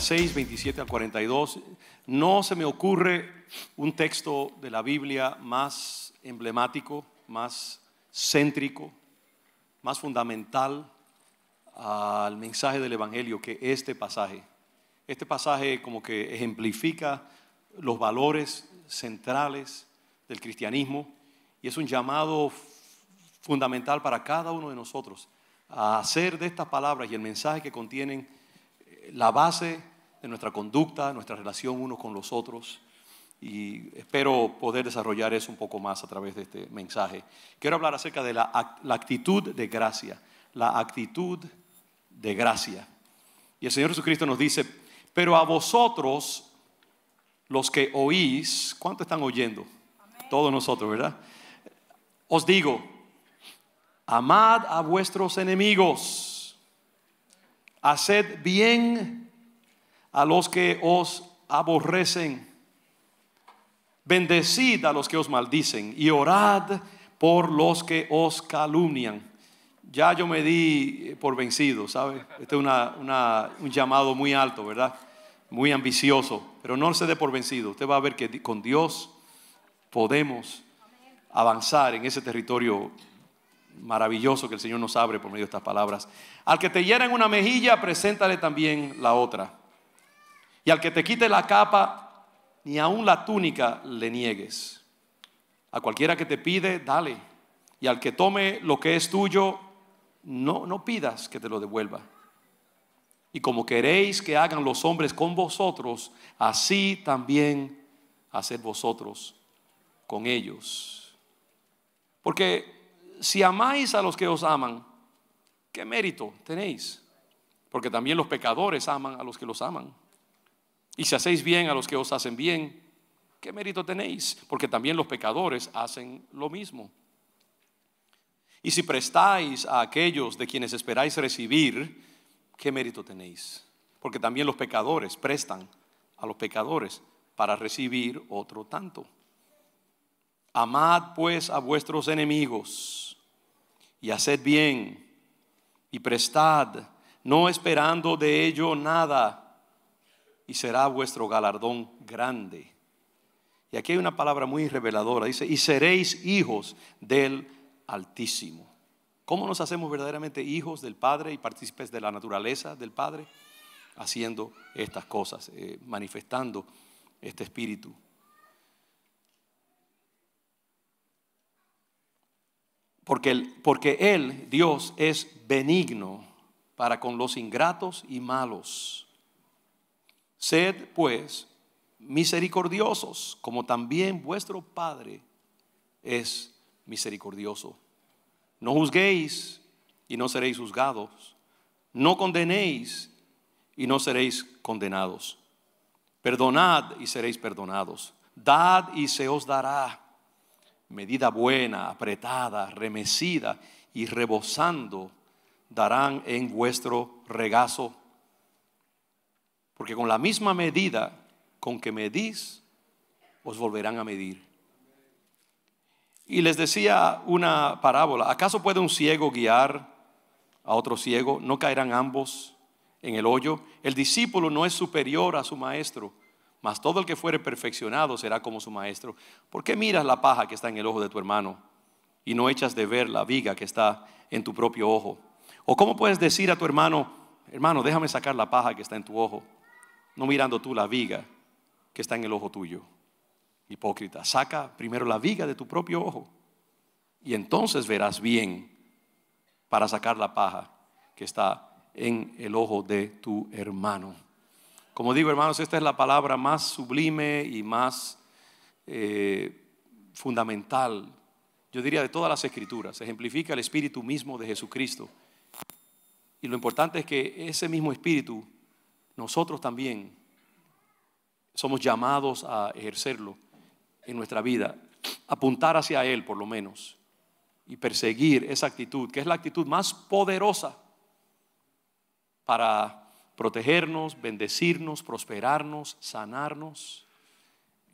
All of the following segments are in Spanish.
6, 27 al 42. No se me ocurre un texto de la Biblia más emblemático, más céntrico, más fundamental al mensaje del Evangelio que este pasaje. Este pasaje como que ejemplifica los valores centrales del cristianismo y es un llamado fundamental para cada uno de nosotros a hacer de estas palabras y el mensaje que contienen la base de nuestra conducta, nuestra relación unos con los otros. Y espero poder desarrollar eso un poco más a través de este mensaje. Quiero hablar acerca de la, actitud de gracia. La actitud de gracia. Y el Señor Jesucristo nos dice, pero a vosotros, los que oís, ¿cuánto están oyendo? Todos nosotros, ¿verdad? Os digo, amad a vuestros enemigos Haced bien a los que os aborrecen. Bendecid a los que os maldicen y orad por los que os calumnian. Ya yo me di por vencido, ¿sabe? Este es un llamado muy alto, ¿verdad? Muy ambicioso, pero no se dé por vencido. Usted va a ver que con Dios podemos avanzar en ese territorio maravilloso que el Señor nos abre por medio de estas palabras. Al que te hiera en una mejilla, preséntale también la otra. Y al que te quite la capa, ni aun la túnica le niegues. A cualquiera que te pide, dale. Y al que tome lo que es tuyo, no, no pidas que te lo devuelva. Y como queréis que hagan los hombres con vosotros, así también haced vosotros con ellos. Porque si amáis a los que os aman, ¿qué mérito tenéis? Porque también los pecadores aman a los que los aman. Y si hacéis bien a los que os hacen bien, ¿qué mérito tenéis? Porque también los pecadores hacen lo mismo. Y si prestáis a aquellos de quienes esperáis recibir, ¿qué mérito tenéis? Porque también los pecadores prestan a los pecadores para recibir otro tanto. Amad pues a vuestros enemigos y haced bien y prestad, no esperando de ello nada, y será vuestro galardón grande. Y aquí hay una palabra muy reveladora, dice, y seréis hijos del Altísimo. ¿Cómo nos hacemos verdaderamente hijos del Padre y partícipes de la naturaleza del Padre? Haciendo estas cosas, eh, manifestando este espíritu. Porque, Él, Dios, es benigno para con los ingratos y malos. Sed, pues, misericordiosos, como también vuestro Padre es misericordioso. No juzguéis y no seréis juzgados. No condenéis y no seréis condenados. Perdonad y seréis perdonados. Dad y se os dará medida buena, apretada, remecida y rebosando, darán en vuestro regazo. Porque con la misma medida con que medís, os volverán a medir. Y les decía una parábola, ¿acaso puede un ciego guiar a otro ciego? ¿No caerán ambos en el hoyo? El discípulo no es superior a su maestro mas todo el que fuere perfeccionado será como su maestro. ¿Por qué miras la paja que está en el ojo de tu hermano y no echas de ver la viga que está en tu propio ojo? ¿O cómo puedes decir a tu hermano, hermano, déjame sacar la paja que está en tu ojo, no mirando tú la viga que está en el ojo tuyo? Hipócrita, saca primero la viga de tu propio ojo y entonces verás bien para sacar la paja que está en el ojo de tu hermano. Como digo, hermanos, esta es la palabra más sublime y más eh, fundamental, yo diría, de todas las escrituras. Ejemplifica el espíritu mismo de Jesucristo. Y lo importante es que ese mismo espíritu, nosotros también somos llamados a ejercerlo en nuestra vida, apuntar hacia Él por lo menos y perseguir esa actitud, que es la actitud más poderosa para protegernos, bendecirnos, prosperarnos, sanarnos.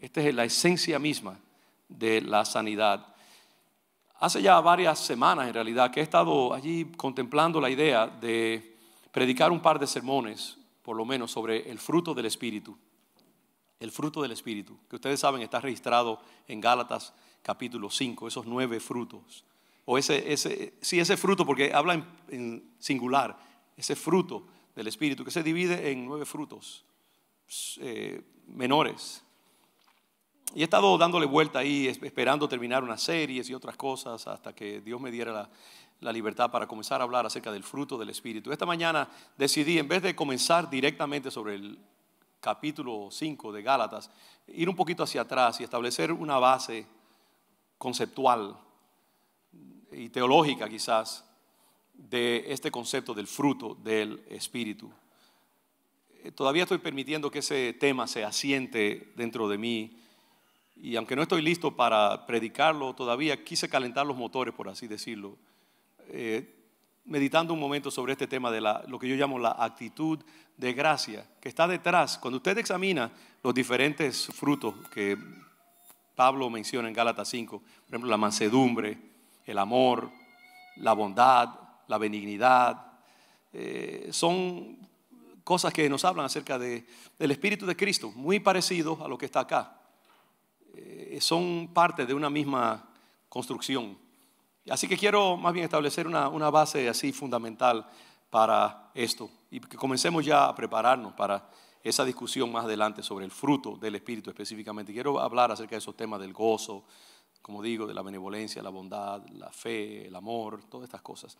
Esta es la esencia misma de la sanidad. Hace ya varias semanas en realidad que he estado allí contemplando la idea de predicar un par de sermones, por lo menos, sobre el fruto del Espíritu. El fruto del Espíritu, que ustedes saben está registrado en Gálatas capítulo 5, esos nueve frutos. O ese, ese sí, ese fruto, porque habla en singular, ese fruto del Espíritu, que se divide en nueve frutos eh, menores. Y he estado dándole vuelta ahí, esperando terminar unas series y otras cosas hasta que Dios me diera la, la libertad para comenzar a hablar acerca del fruto del Espíritu. Esta mañana decidí, en vez de comenzar directamente sobre el capítulo 5 de Gálatas, ir un poquito hacia atrás y establecer una base conceptual y teológica quizás de este concepto del fruto del Espíritu. Eh, todavía estoy permitiendo que ese tema se asiente dentro de mí y aunque no estoy listo para predicarlo todavía, quise calentar los motores, por así decirlo, eh, meditando un momento sobre este tema de la, lo que yo llamo la actitud de gracia, que está detrás, cuando usted examina los diferentes frutos que Pablo menciona en Gálatas 5, por ejemplo, la mansedumbre, el amor, la bondad, la benignidad. Eh, son cosas que nos hablan acerca del Espíritu de Cristo, muy parecido a lo que está acá. Eh, son parte de una misma construcción. Así que quiero más bien establecer una, una base así fundamental para esto y que comencemos ya a prepararnos para esa discusión más adelante sobre el fruto del Espíritu específicamente. Quiero hablar acerca de esos temas del gozo, como digo, de la benevolencia, la bondad, la fe, el amor, todas estas cosas.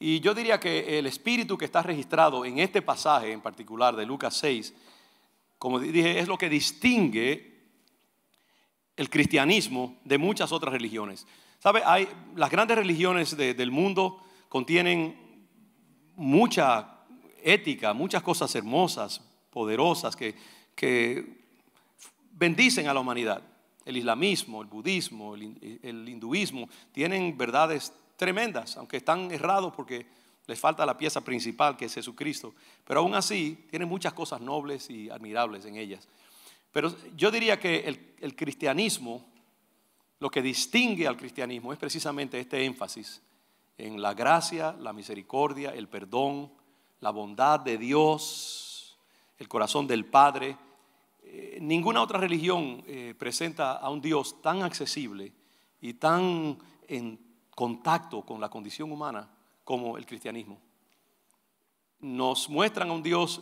Y yo diría que el espíritu que está registrado en este pasaje en particular de Lucas 6, como dije, es lo que distingue el cristianismo de muchas otras religiones. ¿Sabe? Hay, las grandes religiones del mundo contienen mucha ética, muchas cosas hermosas, poderosas, que, bendicen a la humanidad. El islamismo, el budismo, el hinduismo, tienen verdades tremendas, aunque están errados porque les falta la pieza principal que es Jesucristo. Pero aún así, tienen muchas cosas nobles y admirables en ellas. Pero yo diría que el, cristianismo, lo que distingue al cristianismo es precisamente este énfasis en la gracia, la misericordia, el perdón, la bondad de Dios, el corazón del Padre. Eh, ninguna otra religión eh, presenta a un Dios tan accesible y tan en contacto con la condición humana como el cristianismo. Nos muestran a un Dios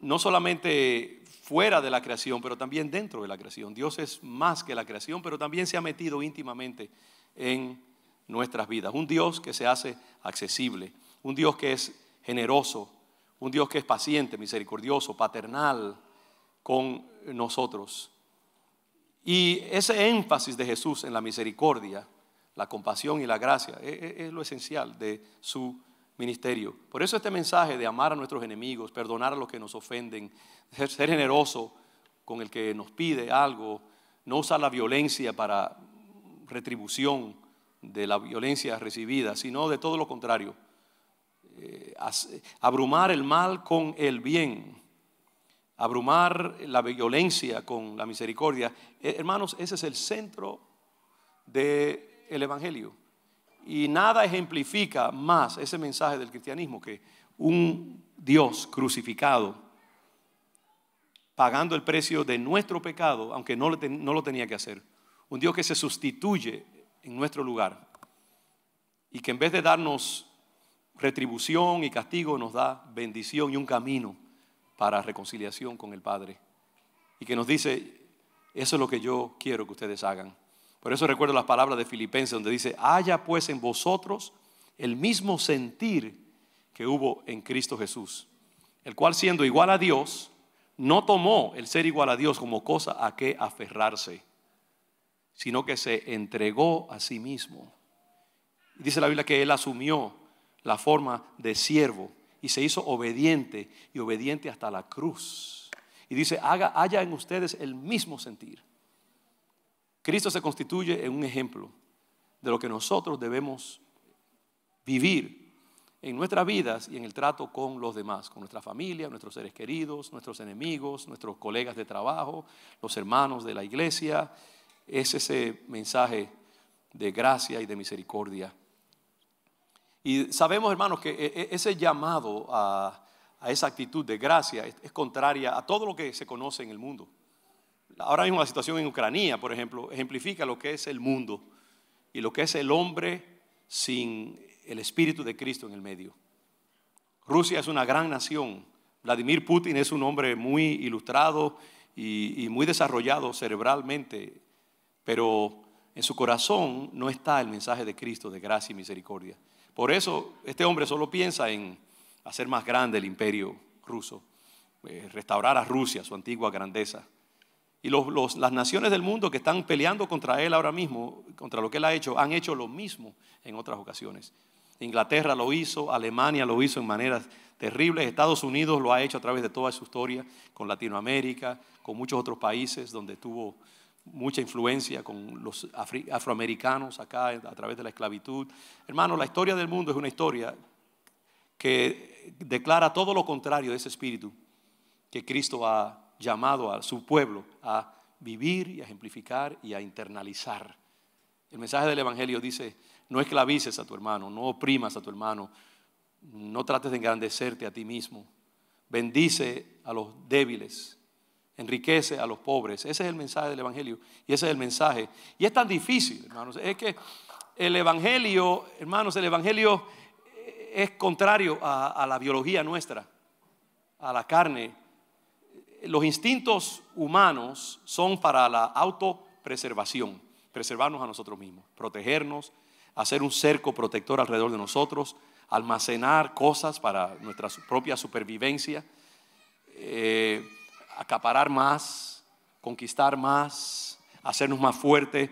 no solamente fuera de la creación, pero también dentro de la creación. Dios es más que la creación, pero también se ha metido íntimamente en nuestras vidas. Un Dios que se hace accesible, un Dios que es generoso, un Dios que es paciente, misericordioso, paternal con nosotros. Y ese énfasis de Jesús en la misericordia la compasión y la gracia. E, e, es, lo esencial de su ministerio. Por eso este mensaje de amar a nuestros enemigos, perdonar a los que nos ofenden, ser, generoso con el que nos pide algo, no usar la violencia para retribución de la violencia recibida, sino de todo lo contrario, eh, abrumar el mal con el bien, abrumar la violencia con la misericordia. Eh, hermanos, ese es el centro de el Evangelio. Y nada ejemplifica más ese mensaje del cristianismo que un Dios crucificado, pagando el precio de nuestro pecado, aunque no lo, no lo tenía que hacer. Un Dios que se sustituye en nuestro lugar y que en vez de darnos retribución y castigo, nos da bendición y un camino para reconciliación con el Padre. Y que nos dice, eso es lo que yo quiero que ustedes hagan. Por eso recuerdo las palabras de Filipenses donde dice, haya pues en vosotros el mismo sentir que hubo en Cristo Jesús, el cual siendo igual a Dios, no tomó el ser igual a Dios como cosa a que aferrarse, sino que se entregó a sí mismo. Dice la Biblia que él asumió la forma de siervo y se hizo obediente y obediente hasta la cruz. Y dice, haga, haya en ustedes el mismo sentir Cristo se constituye en un ejemplo de lo que nosotros debemos vivir en nuestras vidas y en el trato con los demás, con nuestra familia, nuestros seres queridos, nuestros enemigos, nuestros colegas de trabajo, los hermanos de la iglesia. Es ese mensaje de gracia y de misericordia. Y sabemos, hermanos, que e-, e-, ese llamado a, esa actitud de gracia es contraria a todo lo que se conoce en el mundo. Ahora mismo la situación en Ucrania, por ejemplo, ejemplifica lo que es el mundo y lo que es el hombre sin el Espíritu de Cristo en el medio. Rusia es una gran nación. Vladimir Putin es un hombre muy ilustrado y, muy desarrollado cerebralmente, pero en su corazón no está el mensaje de Cristo de gracia y misericordia. Por eso este hombre solo piensa en hacer más grande el imperio ruso, eh, restaurar a Rusia, su antigua grandeza. Y las naciones del mundo que están peleando contra él ahora mismo, contra lo que él ha hecho, han hecho lo mismo en otras ocasiones. Inglaterra lo hizo, Alemania lo hizo en maneras terribles, Estados Unidos lo ha hecho a través de toda su historia, con Latinoamérica, con muchos otros países donde tuvo mucha influencia con los afroamericanos acá a través de la esclavitud. Hermano, la historia del mundo es una historia que declara todo lo contrario de ese espíritu que Cristo ha llamado a su pueblo a vivir y a ejemplificar y a internalizar. El mensaje del Evangelio dice, no esclavices a tu hermano, no oprimas a tu hermano, no trates de engrandecerte a ti mismo, bendice a los débiles, enriquece a los pobres. Ese es el mensaje del Evangelio y ese es el mensaje. Y es tan difícil, hermanos, es que el Evangelio, hermanos, el Evangelio es contrario a, la biología nuestra, a la carne los instintos humanos son para la autopreservación, preservarnos a nosotros mismos, protegernos, hacer un cerco protector alrededor de nosotros, almacenar cosas para nuestra propia supervivencia, eh, acaparar más, conquistar más, hacernos más fuertes.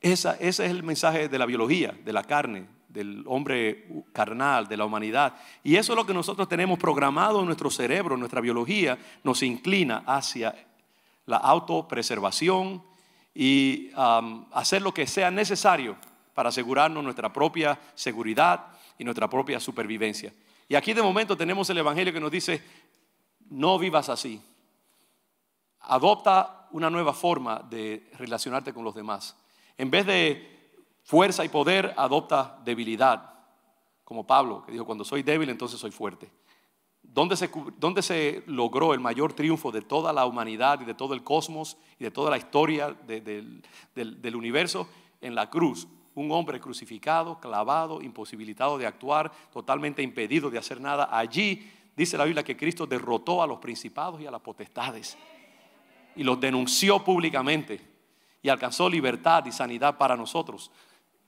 ese es el mensaje de la biología, de la carne, del hombre carnal, de la humanidad. Y eso es lo que nosotros tenemos programado en nuestro cerebro, nuestra biología nos inclina hacia la autopreservación y um, hacer lo que sea necesario para asegurarnos nuestra propia seguridad y nuestra propia supervivencia. Y aquí de momento tenemos el Evangelio que nos dice, no vivas así, adopta una nueva forma de relacionarte con los demás. En vez de Fuerza y poder adopta debilidad, como Pablo, que dijo, cuando soy débil entonces soy fuerte. ¿Dónde se, logró el mayor triunfo de toda la humanidad y de todo el cosmos y de toda la historia del, del universo? En la cruz. Un hombre crucificado, clavado, imposibilitado de actuar, totalmente impedido de hacer nada. Allí dice la Biblia que Cristo derrotó a los principados y a las potestades y los denunció públicamente y alcanzó libertad y sanidad para nosotros.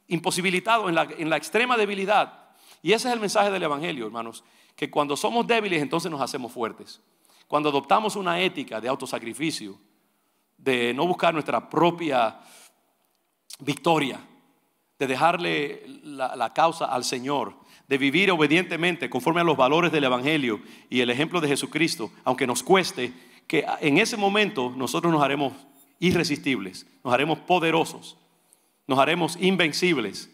Imposibilitado en la, extrema debilidad. Y ese es el mensaje del Evangelio, hermanos, que cuando somos débiles entonces nos hacemos fuertes. Cuando adoptamos una ética de autosacrificio, de no buscar nuestra propia victoria, de dejarle la, causa al Señor, de vivir obedientemente conforme a los valores del Evangelio y el ejemplo de Jesucristo, aunque nos cueste, que en ese momento nosotros nos haremos irresistibles, nos haremos poderosos nos haremos invencibles.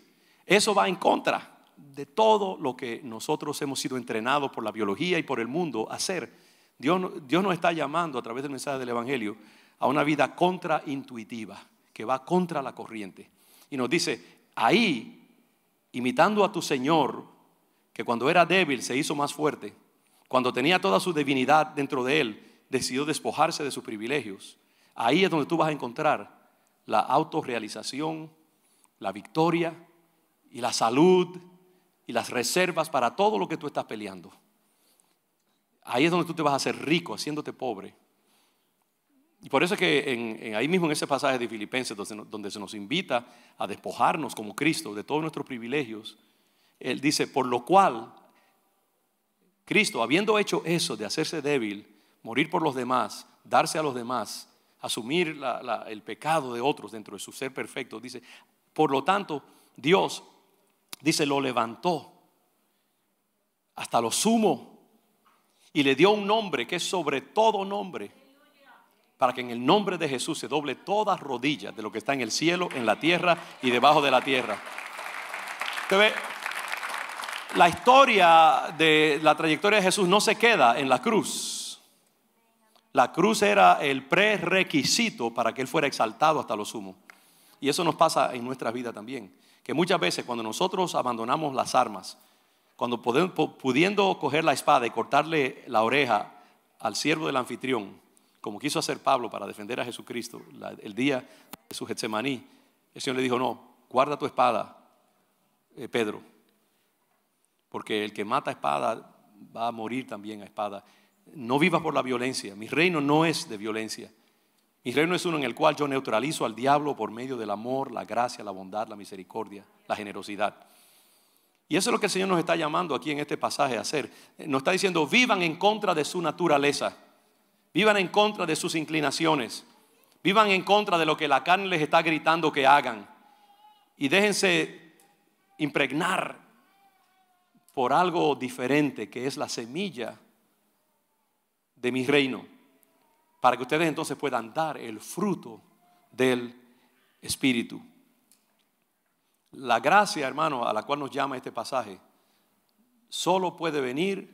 Eso va en contra de todo lo que nosotros hemos sido entrenados por la biología y por el mundo a hacer. Dios, nos está llamando a través del mensaje del Evangelio a una vida contraintuitiva, que va contra la corriente. Y nos dice, ahí, imitando a tu Señor, que cuando era débil se hizo más fuerte, cuando tenía toda su divinidad dentro de él, decidió despojarse de sus privilegios. Ahí es donde tú vas a encontrar la autorrealización, la victoria y la salud y las reservas para todo lo que tú estás peleando. Ahí es donde tú te vas a hacer rico, haciéndote pobre. Y por eso es que ahí mismo en ese pasaje de Filipenses, donde, se nos invita a despojarnos como Cristo de todos nuestros privilegios, Él dice, por lo cual Cristo, habiendo hecho eso de hacerse débil, morir por los demás, darse a los demás, asumir el pecado de otros dentro de su ser perfecto, dice, por lo tanto, Dios, dice, lo levantó hasta lo sumo y le dio un nombre que es sobre todo nombre, para que en el nombre de Jesús se doble todas rodillas de lo que está en el cielo, en la tierra y debajo de la tierra. Usted ve, la historia de la trayectoria de Jesús no se queda en la cruz. La cruz era el prerequisito para que él fuera exaltado hasta lo sumo. Y eso nos pasa en nuestra vida también. Que muchas veces cuando nosotros abandonamos las armas, cuando pudiendo coger la espada y cortarle la oreja al siervo del anfitrión, como quiso hacer Pablo para defender a Jesucristo el día de su Getsemaní, el Señor le dijo, no, guarda tu espada, eh, Pedro, porque el que mata a espada va a morir también a espada. No vivas por la violencia, mi reino no es de violencia. Mi reino es uno en el cual yo neutralizo al diablo por medio del amor, la gracia, la bondad, la misericordia, la generosidad. Y eso es lo que el Señor nos está llamando aquí en este pasaje a hacer. Nos está diciendo, vivan en contra de su naturaleza, vivan en contra de sus inclinaciones, vivan en contra de lo que la carne les está gritando que hagan. Y déjense impregnar por algo diferente que es la semilla de mi reino para que ustedes entonces puedan dar el fruto del Espíritu. La gracia, hermano, a la cual nos llama este pasaje, solo puede venir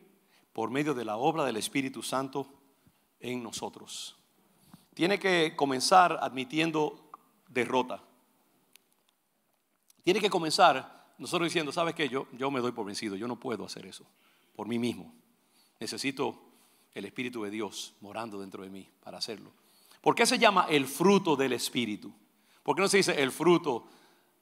por medio de la obra del Espíritu Santo en nosotros. Tiene que comenzar admitiendo derrota. Tiene que comenzar nosotros diciendo, ¿sabes qué? Yo, yo me doy por vencido, yo no puedo hacer eso por mí mismo. Necesito el Espíritu de Dios morando dentro de mí para hacerlo. ¿Por qué se llama el fruto del Espíritu? ¿Por qué no se dice el fruto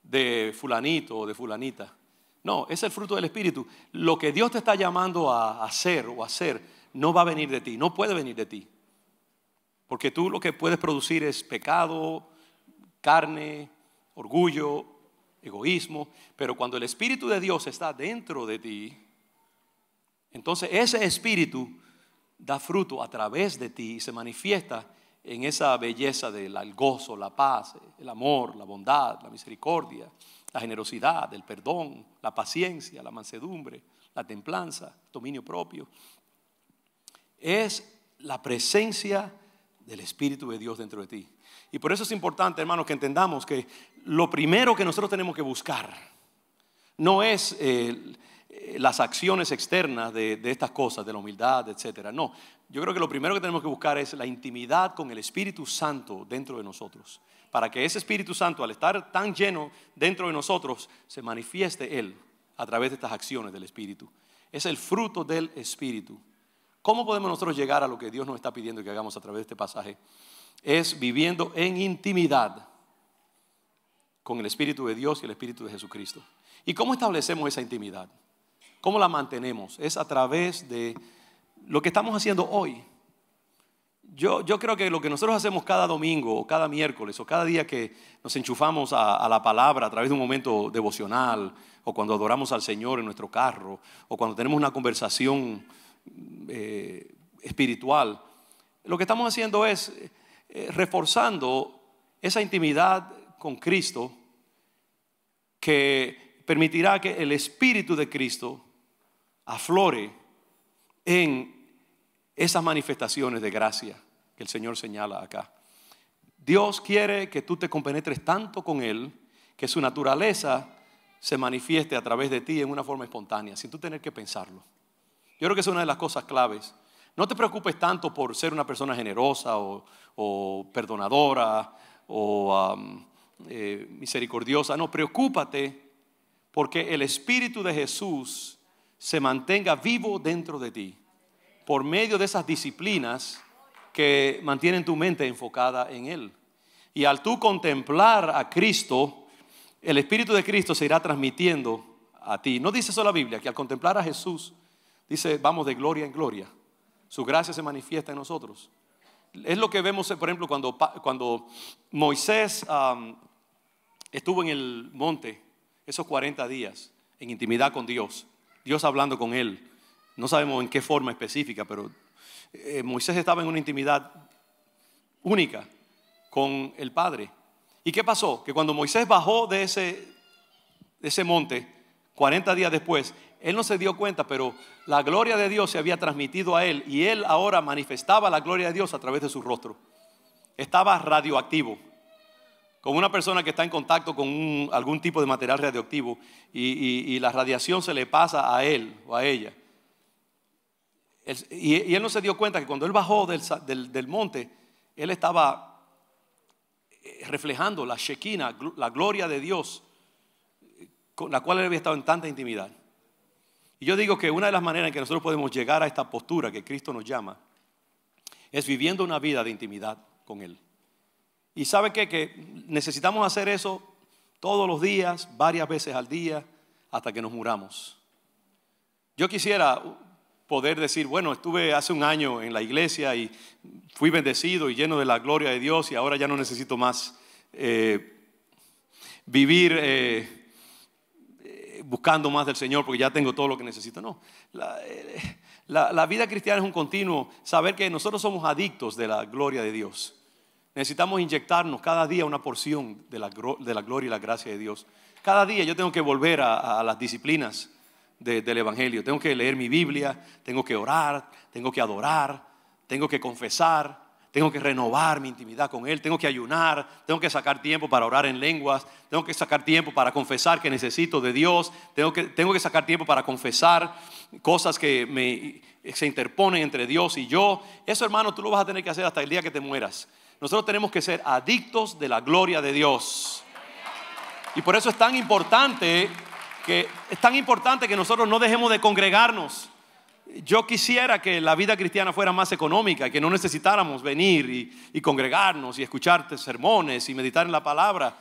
de fulanito o de fulanita? No, es el fruto del Espíritu. Lo que Dios te está llamando a hacer o hacer no va a venir de ti, no puede venir de ti. Porque tú lo que puedes producir es pecado, carne, orgullo, egoísmo. Pero cuando el Espíritu de Dios está dentro de ti, entonces ese Espíritu da fruto a través de ti y se manifiesta en esa belleza del gozo, la paz, el amor, la bondad, la misericordia, la generosidad, el perdón, la paciencia, la mansedumbre, la templanza, dominio propio. Es la presencia del Espíritu de Dios dentro de ti. Y por eso es importante, hermanos, que entendamos que lo primero que nosotros tenemos que buscar no es... el... Eh, eh, las acciones externas de, estas cosas, de la humildad, etcétera. No, yo creo que lo primero que tenemos que buscar es la intimidad con el Espíritu Santo dentro de nosotros, para que ese Espíritu Santo, al estar tan lleno dentro de nosotros, se manifieste Él a través de estas acciones del Espíritu. Es el fruto del Espíritu. ¿Cómo podemos nosotros llegar a lo que Dios nos está pidiendo que hagamos a través de este pasaje? Es viviendo en intimidad con el Espíritu de Dios y el Espíritu de Jesucristo. ¿Y cómo establecemos esa intimidad? ¿Cómo la mantenemos? Es a través de lo que estamos haciendo hoy. Yo, yo, creo que lo que nosotros hacemos cada domingo o cada miércoles o cada día que nos enchufamos a, la palabra a través de un momento devocional o cuando adoramos al Señor en nuestro carro o cuando tenemos una conversación eh, espiritual, lo que estamos haciendo es eh, reforzando esa intimidad con Cristo que permitirá que el Espíritu de Cristo aflore en esas manifestaciones de gracia que el Señor señala acá. Dios quiere que tú te compenetres tanto con Él que su naturaleza se manifieste a través de ti en una forma espontánea, sin tú tener que pensarlo. Yo creo que es una de las cosas claves. No te preocupes tanto por ser una persona generosa o, perdonadora o um, eh, misericordiosa. No, preocúpate porque el Espíritu de Jesús se mantenga vivo dentro de ti por medio de esas disciplinas que mantienen tu mente enfocada en Él. Y al tú contemplar a Cristo, el Espíritu de Cristo se irá transmitiendo a ti. No dice eso la Biblia, que al contemplar a Jesús, dice, vamos de gloria en gloria. Su gracia se manifiesta en nosotros. Es lo que vemos, por ejemplo, cuando, cuando Moisés estuvo en el monte esos 40 días en intimidad con Dios. Dios hablando con él. No sabemos en qué forma específica, pero eh, Moisés estaba en una intimidad única con el Padre. ¿Y qué pasó? Que cuando Moisés bajó de ese, de ese monte, 40 días después, él no se dio cuenta, pero la gloria de Dios se había transmitido a él y él ahora manifestaba la gloria de Dios a través de su rostro. Estaba radioactivo con una persona que está en contacto con algún tipo de material radioactivo y, la radiación se le pasa a él o a ella. y, él no se dio cuenta que cuando él bajó del, monte, él estaba eh, reflejando la Shekina, la gloria de Dios, con la cual él había estado en tanta intimidad. Y yo digo que una de las maneras en que nosotros podemos llegar a esta postura que Cristo nos llama es viviendo una vida de intimidad con Él. Y sabe qué? que necesitamos hacer eso todos los días, varias veces al día, hasta que nos muramos. Yo quisiera poder decir, bueno, estuve hace un año en la iglesia y fui bendecido y lleno de la gloria de Dios y ahora ya no necesito más eh, vivir eh, eh, buscando más del Señor porque ya tengo todo lo que necesito. No, la vida cristiana es un continuo, saber que nosotros somos adictos de la gloria de Dios. Necesitamos inyectarnos cada día una porción de la, gloria y la gracia de Dios. Cada día yo tengo que volver a, las disciplinas del Evangelio. Tengo que leer mi Biblia, tengo que orar, tengo que adorar, tengo que confesar, tengo que renovar mi intimidad con Él, tengo que ayunar, tengo que sacar tiempo para orar en lenguas, tengo que sacar tiempo para confesar que necesito de Dios, tengo que, tengo que sacar tiempo para confesar cosas que se interponen entre Dios y yo. Eso hermano, tú lo vas a tener que hacer hasta el día que te mueras. Nosotros tenemos que ser adictos de la gloria de Dios. Y por eso es tan importante que es tan importante que nosotros no dejemos de congregarnos. Yo quisiera que la vida cristiana fuera más económica, que no necesitáramos venir y, y congregarnos y escucharte sermones y meditar en la palabra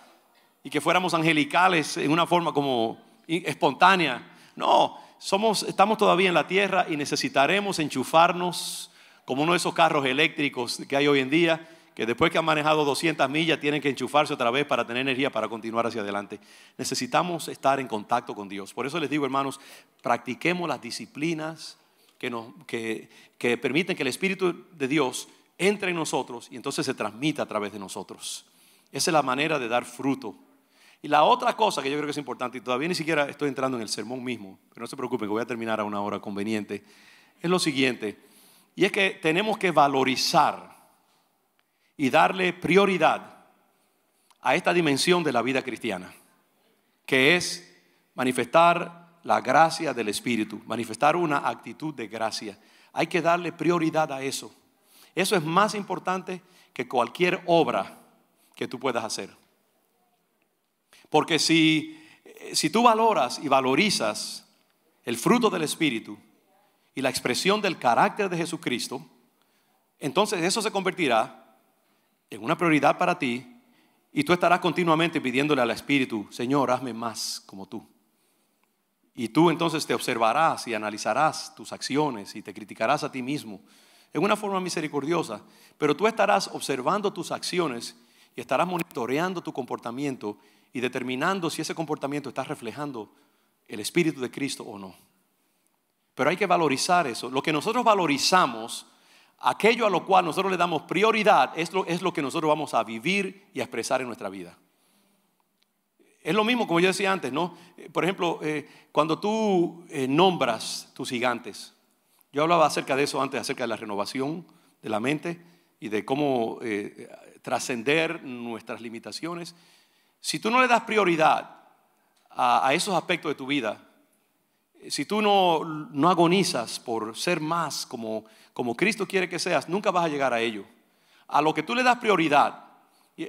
y que fuéramos angelicales en una forma como espontánea. No, somos, estamos todavía en la tierra y necesitaremos enchufarnos como uno de esos carros eléctricos que hay hoy en día que después que han manejado 200 millas tienen que enchufarse otra vez para tener energía para continuar hacia adelante. Necesitamos estar en contacto con Dios. Por eso les digo, hermanos, practiquemos las disciplinas que, permiten que el Espíritu de Dios entre en nosotros y entonces se transmita a través de nosotros. Esa es la manera de dar fruto. Y la otra cosa que yo creo que es importante, y todavía ni siquiera estoy entrando en el sermón mismo, pero no se preocupen que voy a terminar a una hora conveniente, es lo siguiente, y es que tenemos que valorizar y darle prioridad a esta dimensión de la vida cristiana, que es manifestar la gracia del Espíritu, manifestar una actitud de gracia. Hay que darle prioridad a eso. Eso es más importante que cualquier obra que tú puedas hacer. Porque si, eh, si tú valoras y valorizas el fruto del Espíritu y la expresión del carácter de Jesucristo, entonces eso se convertirá en una prioridad para ti y tú estarás continuamente pidiéndole al Espíritu, Señor, hazme más como tú. Y tú entonces te observarás y analizarás tus acciones y te criticarás a ti mismo en una forma misericordiosa, pero tú estarás observando tus acciones y estarás monitoreando tu comportamiento y determinando si ese comportamiento está reflejando el Espíritu de Cristo o no. Pero hay que valorizar eso. Lo que nosotros valorizamos aquello a lo cual nosotros le damos prioridad es lo, es lo que nosotros vamos a vivir y a expresar en nuestra vida. Es lo mismo como yo decía antes, ¿no? Eh, por ejemplo, eh, cuando tú eh, nombras tus gigantes, yo hablaba acerca de eso antes, acerca de la renovación de la mente y de cómo trascender nuestras limitaciones. Si tú no le das prioridad a esos aspectos de tu vida, si tú no, agonizas por ser más como, como Cristo quiere que seas, nunca vas a llegar a ello. A lo que tú le das prioridad,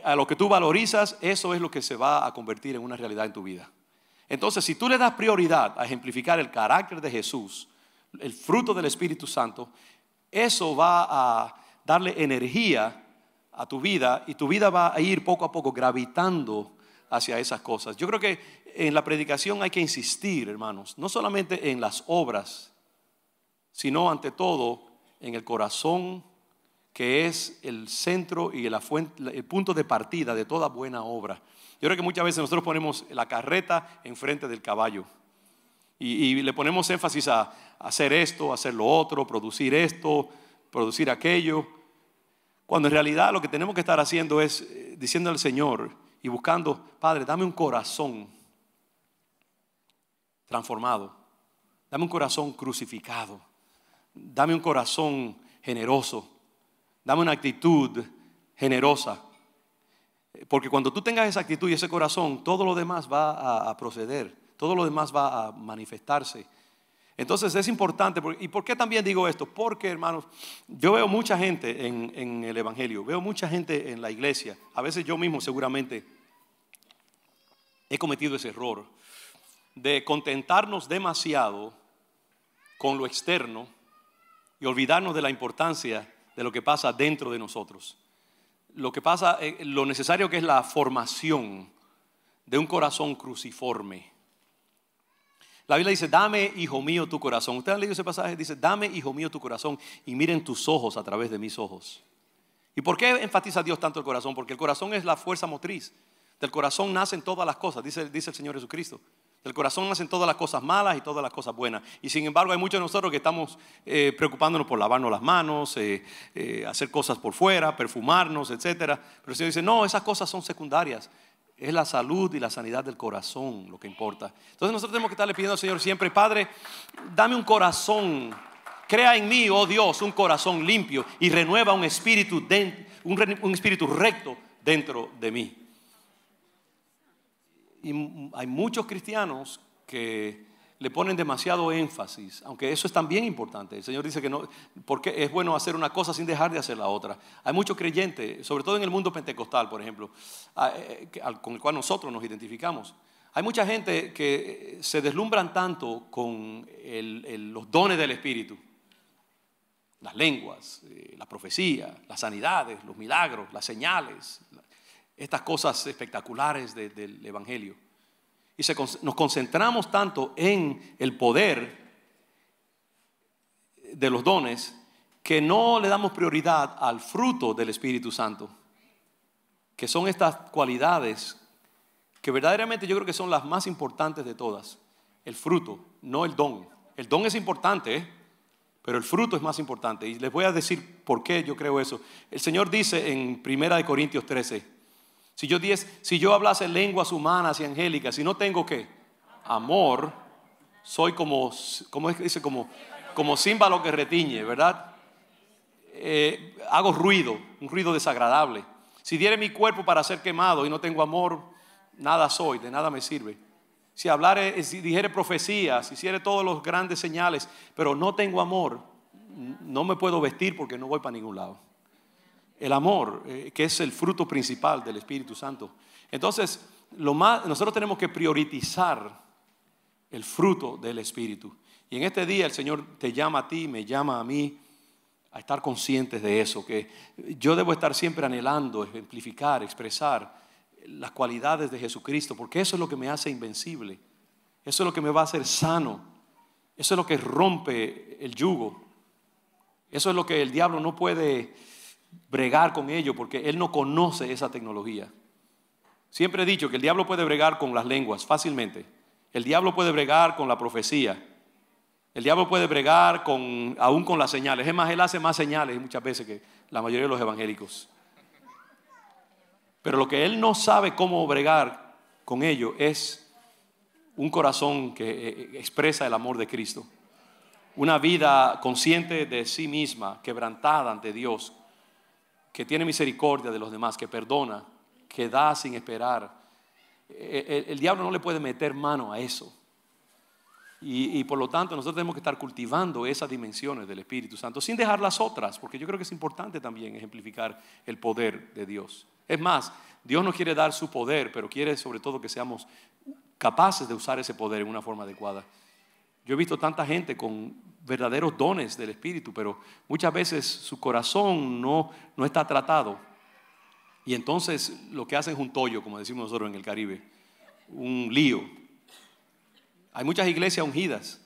a lo que tú valorizas, eso es lo que se va a convertir en una realidad en tu vida. Entonces, si tú le das prioridad a ejemplificar el carácter de Jesús, el fruto del Espíritu Santo, eso va a darle energía a tu vida y tu vida va a ir poco a poco gravitando hacia esas cosas. Yo creo que en la predicación hay que insistir, hermanos, no solamente en las obras, sino ante todo en el corazón que es el centro y la fuente, el punto de partida de toda buena obra. Yo creo que muchas veces nosotros ponemos la carreta enfrente del caballo y, le ponemos énfasis a, hacer esto, hacer lo otro, producir esto, producir aquello, cuando en realidad lo que tenemos que estar haciendo es eh, diciendo al Señor y buscando, Padre, dame un corazón transformado. Dame un corazón crucificado. Dame un corazón generoso. Dame una actitud generosa. Porque cuando tú tengas esa actitud y ese corazón, todo lo demás va a, proceder, todo lo demás va a manifestarse. Entonces es importante, ¿y por qué también digo esto? Porque, hermanos, yo veo mucha gente en, el Evangelio, veo mucha gente en la iglesia, a veces yo mismo seguramente he cometido ese error, de contentarnos demasiado con lo externo y olvidarnos de la importancia de lo que pasa dentro de nosotros. Lo que pasa, eh, lo necesario que es la formación de un corazón cruciforme. La Biblia dice, dame, hijo mío, tu corazón. Usted han leído ese pasaje? Dice, dame, hijo mío, tu corazón y miren tus ojos a través de mis ojos. ¿Y por qué enfatiza Dios tanto el corazón? Porque el corazón es la fuerza motriz. Del corazón nacen todas las cosas, dice, dice el Señor Jesucristo. El corazón hace todas las cosas malas y todas las cosas buenas. Y sin embargo hay muchos de nosotros que estamos eh, preocupándonos por lavarnos las manos, eh, eh, hacer cosas por fuera, perfumarnos, etc. Pero el Señor dice, no, esas cosas son secundarias. Es la salud y la sanidad del corazón lo que importa. Entonces nosotros tenemos que estarle pidiendo al Señor siempre, Padre, dame un corazón. Crea en mí, oh Dios, un corazón limpio y renueva un espíritu, un espíritu recto dentro de mí y hay muchos cristianos que le ponen demasiado énfasis, aunque eso es también importante. El Señor dice que no, porque es bueno hacer una cosa sin dejar de hacer la otra. Hay muchos creyentes, sobre todo en el mundo pentecostal, por ejemplo, eh, con el cual nosotros nos identificamos. Hay mucha gente que eh, se deslumbran tanto con los dones del Espíritu, las lenguas, eh, la profecía, las sanidades, los milagros, las señales, estas cosas espectaculares del Evangelio. Y nos concentramos tanto en el poder de los dones que no le damos prioridad al fruto del Espíritu Santo, que son estas cualidades que verdaderamente yo creo que son las más importantes de todas. El fruto, no el don. El don es importante, ¿eh? pero el fruto es más importante. Y les voy a decir por qué yo creo eso. El Señor dice en 1 Corintios 13, si yo, si yo hablase lenguas humanas y angélicas, si no tengo qué? Amor, soy como, como dice? Como, como címbalo que retiñe, ¿verdad? Eh, hago ruido, un ruido desagradable. Si diere mi cuerpo para ser quemado y no tengo amor, nada soy, de nada me sirve. Si hablare, dijere profecías, si hiciere todos los grandes señales, pero no tengo amor, no me puedo vestir porque no voy para ningún lado el amor, eh, que es el fruto principal del Espíritu Santo. Entonces, lo más, nosotros tenemos que priorizar el fruto del Espíritu. Y en este día el Señor te llama a ti, me llama a mí, a estar conscientes de eso, que yo debo estar siempre anhelando, ejemplificar, expresar las cualidades de Jesucristo, porque eso es lo que me hace invencible, eso es lo que me va a hacer sano, eso es lo que rompe el yugo, eso es lo que el diablo no puede bregar con ello porque él no conoce esa tecnología. Siempre he dicho que el diablo puede bregar con las lenguas fácilmente. El diablo puede bregar con la profecía. El diablo puede bregar con, aún con las señales. Es más, él hace más señales muchas veces que la mayoría de los evangélicos. Pero lo que él no sabe cómo bregar con ello es un corazón que eh, eh, expresa el amor de Cristo. Una vida consciente de sí misma, quebrantada ante Dios, que tiene misericordia de los demás, que perdona, que da sin esperar. E, e, el, diablo no le puede meter mano a eso. Y, y, por lo tanto nosotros tenemos que estar cultivando esas dimensiones del Espíritu Santo, sin dejar las otras, porque yo creo que es importante también ejemplificar el poder de Dios. Es más, Dios no quiere dar su poder, pero quiere sobre todo que seamos capaces de usar ese poder en una forma adecuada. Yo he visto tanta gente con verdaderos dones del Espíritu, pero muchas veces su corazón no, no está tratado. Y entonces lo que hacen es un tollo, como decimos nosotros en el Caribe, un lío. Hay muchas iglesias ungidas,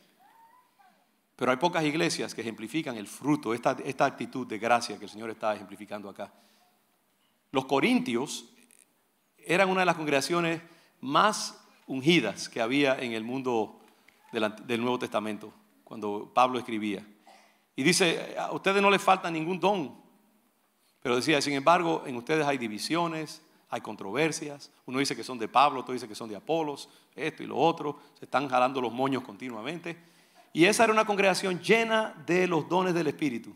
pero hay pocas iglesias que ejemplifican el fruto, esta, esta actitud de gracia que el Señor está ejemplificando acá. Los corintios eran una de las congregaciones más ungidas que había en el mundo del Nuevo Testamento cuando Pablo escribía. Y dice, a ustedes no les falta ningún don. Pero decía, sin embargo, en ustedes hay divisiones, hay controversias. Uno dice que son de Pablo, otro dice que son de Apolos, esto y lo otro. Se están jalando los moños continuamente. Y esa era una congregación llena de los dones del Espíritu.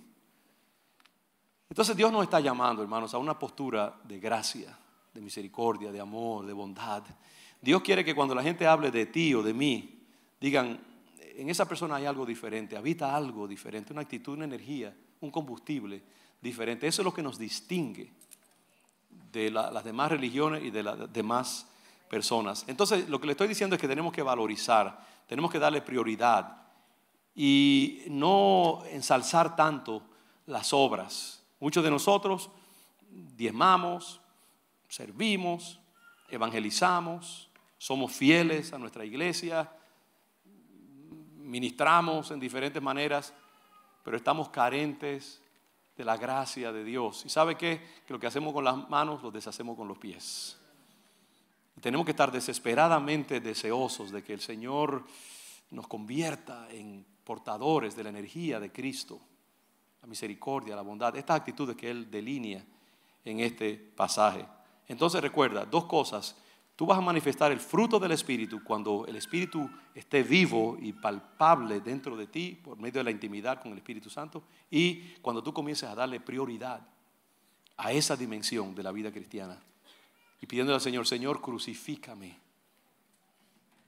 Entonces Dios nos está llamando, hermanos, a una postura de gracia, de misericordia, de amor, de bondad. Dios quiere que cuando la gente hable de ti o de mí, digan, en esa persona hay algo diferente, habita algo diferente, una actitud, una energía, un combustible diferente. Eso es lo que nos distingue de las demás religiones y de las demás personas. Entonces, lo que le estoy diciendo es que tenemos que valorizar, tenemos que darle prioridad y no ensalzar tanto las obras. Muchos de nosotros diezmamos, servimos, evangelizamos, somos fieles a nuestra iglesia, ministramos en diferentes maneras, pero estamos carentes de la gracia de Dios. ¿Y sabe qué? Que lo que hacemos con las manos lo deshacemos con los pies. tenemos que estar desesperadamente deseosos de que el Señor nos convierta en portadores de la energía de Cristo, la misericordia, la bondad, estas actitudes que Él delinea en este pasaje. Entonces recuerda, dos cosas Tú vas a manifestar el fruto del Espíritu cuando el Espíritu esté vivo y palpable dentro de ti por medio de la intimidad con el Espíritu Santo y cuando tú comiences a darle prioridad a esa dimensión de la vida cristiana y pidiéndole al Señor, Señor, crucifícame.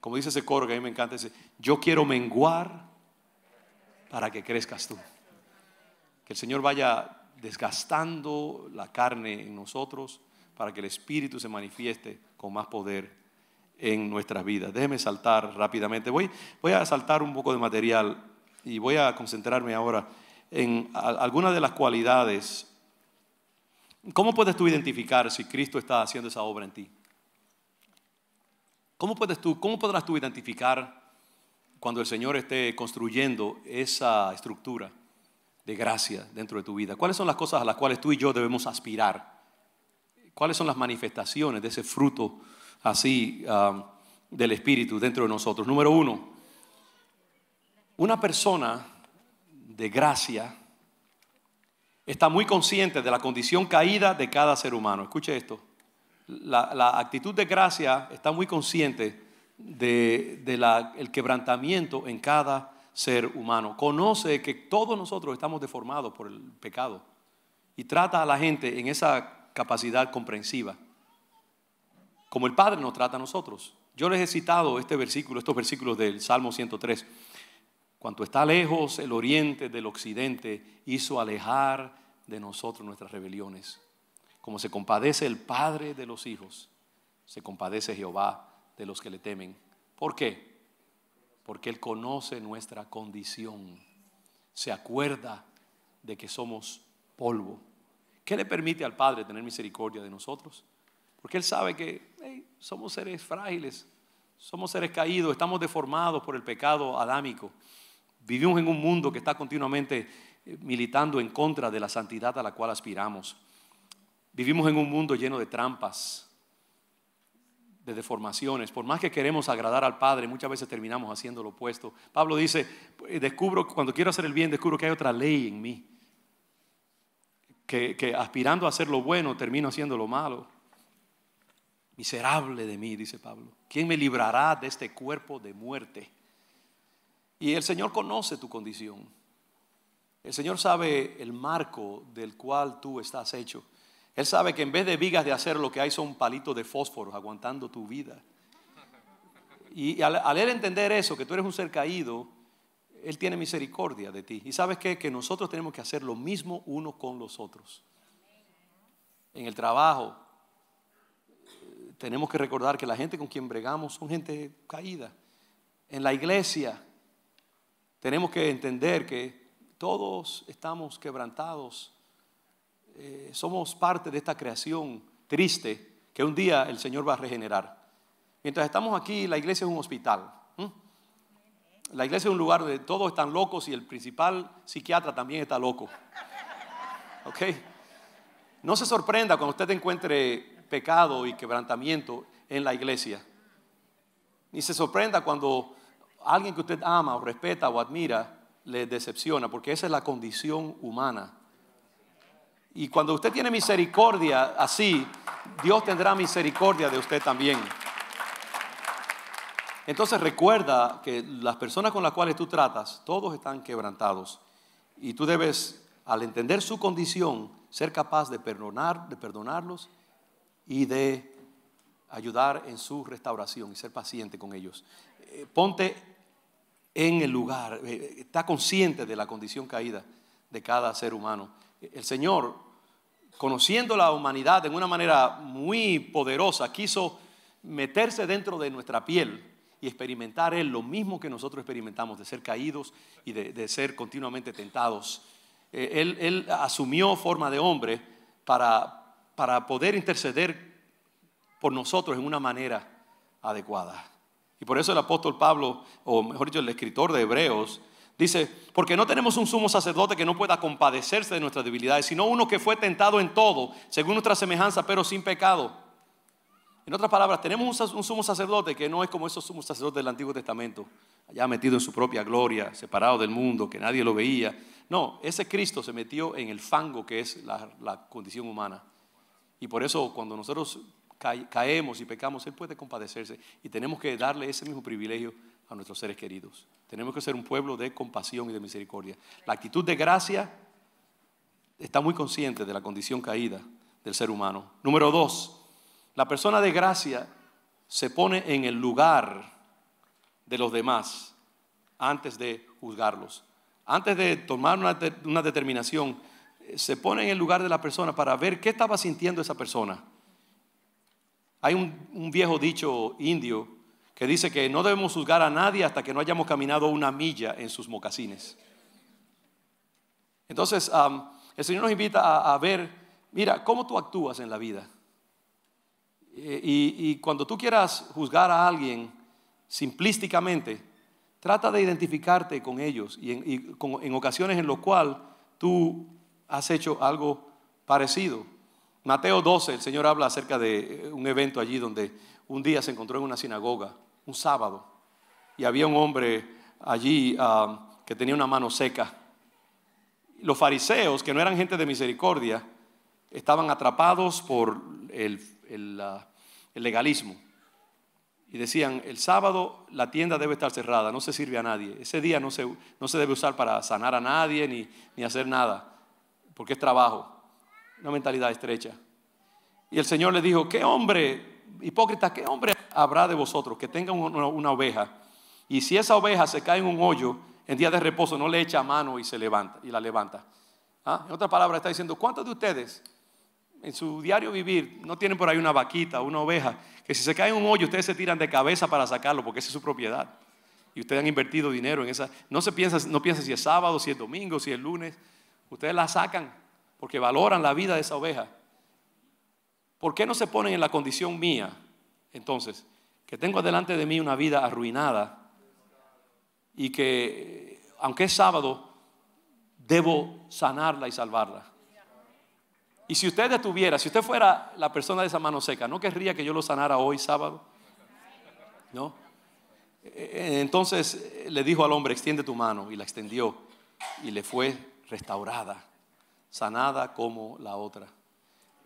Como dice ese coro que a mí me encanta, dice, yo quiero menguar para que crezcas tú. Que el Señor vaya desgastando la carne en nosotros para que el Espíritu se manifieste con más poder en nuestras vidas. Déjeme saltar rápidamente. Voy, voy a saltar un poco de material y voy a concentrarme ahora en algunas de las cualidades. ¿Cómo puedes tú identificar si Cristo está haciendo esa obra en ti? ¿Cómo, puedes tú, ¿Cómo podrás tú identificar cuando el Señor esté construyendo esa estructura de gracia dentro de tu vida? ¿Cuáles son las cosas a las cuales tú y yo debemos aspirar? ¿Cuáles son las manifestaciones de ese fruto así del Espíritu dentro de nosotros? Número uno, una persona de gracia está muy consciente de la condición caída de cada ser humano. Escuche esto. La, actitud de gracia está muy consciente del de, quebrantamiento en cada ser humano. Conoce que todos nosotros estamos deformados por el pecado y trata a la gente en esa capacidad comprensiva, como el Padre nos trata a nosotros. Yo les he citado este versículo, estos versículos del Salmo 103. Cuanto está lejos el oriente del occidente, hizo alejar de nosotros nuestras rebeliones. Como se compadece el Padre de los hijos, se compadece Jehová de los que le temen. ¿Por qué? Porque Él conoce nuestra condición, se acuerda de que somos polvo. ¿Qué le permite al Padre tener misericordia de nosotros? Porque Él sabe que somos seres frágiles, somos seres caídos, estamos deformados por el pecado adámico. Vivimos en un mundo que está continuamente eh, militando en contra de la santidad a la cual aspiramos. Vivimos en un mundo lleno de trampas, de deformaciones. Por más que queremos agradar al Padre, muchas veces terminamos haciendo lo opuesto. Pablo dice, pues, descubro, cuando quiero hacer el bien, descubro que hay otra ley en mí que, aspirando a hacer lo bueno termino haciendo lo malo. Miserable de mí, dice Pablo. ¿Quién me librará de este cuerpo de muerte? Y el Señor conoce tu condición. El Señor sabe el marco del cual tú estás hecho. Él sabe que en vez de vigas de hacer lo que hay son palitos de fósforos aguantando tu vida. Y al, al Él entender eso, que tú eres un ser caído, él tiene misericordia de ti. Y sabes qué? Que nosotros tenemos que hacer lo mismo uno con los otros. En el trabajo, tenemos que recordar que la gente con quien bregamos son gente caída. En la iglesia, tenemos que entender que todos estamos quebrantados. Eh, somos parte de esta creación triste que un día el Señor va a regenerar. Mientras estamos aquí, la iglesia es un hospital. La iglesia es un lugar donde todos están locos y el principal psiquiatra también está loco. ¿Ok? No se sorprenda cuando usted encuentre pecado y quebrantamiento en la iglesia. Ni se sorprenda cuando alguien que usted ama o respeta o admira le decepciona, porque esa es la condición humana. Y cuando usted tiene misericordia así, Dios tendrá misericordia de usted también. Entonces recuerda que las personas con las cuales tú tratas, todos están quebrantados. Y tú debes, al entender su condición, ser capaz de, perdonar, de perdonarlos y de ayudar en su restauración y ser paciente con ellos. Eh, ponte en el lugar, eh, está consciente de la condición caída de cada ser humano. El Señor, conociendo la humanidad de una manera muy poderosa, quiso meterse dentro de nuestra piel y experimentar Él lo mismo que nosotros experimentamos, de ser caídos y de, ser continuamente tentados. Eh, él, asumió forma de hombre para, para poder interceder por nosotros en una manera adecuada. Y por eso el apóstol Pablo, o mejor dicho, el escritor de Hebreos, dice, porque no tenemos un sumo sacerdote que no pueda compadecerse de nuestras debilidades, sino uno que fue tentado en todo, según nuestra semejanza, pero sin pecado. En otras palabras, tenemos un, sumo sacerdote que no es como esos sumos sacerdotes del Antiguo Testamento, allá metido en su propia gloria, separado del mundo, que nadie lo veía. No, ese Cristo se metió en el fango que es la condición humana. Y por eso cuando nosotros caemos y pecamos, Él puede compadecerse. Y tenemos que darle ese mismo privilegio a nuestros seres queridos. Tenemos que ser un pueblo de compasión y de misericordia. La actitud de gracia está muy consciente de la condición caída del ser humano. Número dos, la persona de gracia se pone en el lugar de los demás antes de juzgarlos. Antes de tomar una, determinación, eh, se pone en el lugar de la persona para ver qué estaba sintiendo esa persona. Hay un, viejo dicho indio que dice que no debemos juzgar a nadie hasta que no hayamos caminado una milla en sus mocasines. Entonces, el Señor nos invita a ver, mira, cómo tú actúas en la vida. Y, cuando tú quieras juzgar a alguien simplísticamente, trata de identificarte con ellos y en, en ocasiones en lo cuales tú has hecho algo parecido. Mateo 12, el Señor habla acerca de eh, un evento allí donde un día se encontró en una sinagoga, un sábado, y había un hombre allí ah, que tenía una mano seca. Los fariseos, que no eran gente de misericordia, estaban atrapados por el el, legalismo. Y decían, el sábado la tienda debe estar cerrada, no se sirve a nadie. Ese día no se, debe usar para sanar a nadie ni, hacer nada, porque es trabajo. Una mentalidad estrecha. Y el Señor le dijo, ¿qué hombre, hipócrita, qué hombre habrá de vosotros que tenga una, oveja? Y si esa oveja se cae en un hoyo, en día de reposo no le echa mano y se levanta y la levanta. Ah, en otra palabra está diciendo, ¿cuántos de ustedes en su diario vivir, no tienen por ahí una vaquita, una oveja, que si se cae en un hoyo ustedes se tiran de cabeza para sacarlo porque esa es su propiedad. Y ustedes han invertido dinero en esa. No se piensa, no si es sábado, si es domingo, si es lunes. Ustedes la sacan porque valoran la vida de esa oveja. ¿Por qué no se ponen en la condición mía, entonces, que tengo delante de mí una vida arruinada y que, aunque es sábado, debo sanarla y salvarla? Y si usted estuviera, si usted fuera la persona de esa mano seca, ¿no querría que yo lo sanara hoy sábado? ¿No? Eh, entonces eh, le dijo al hombre, extiende tu mano, y la extendió, y le fue restaurada, sanada como la otra.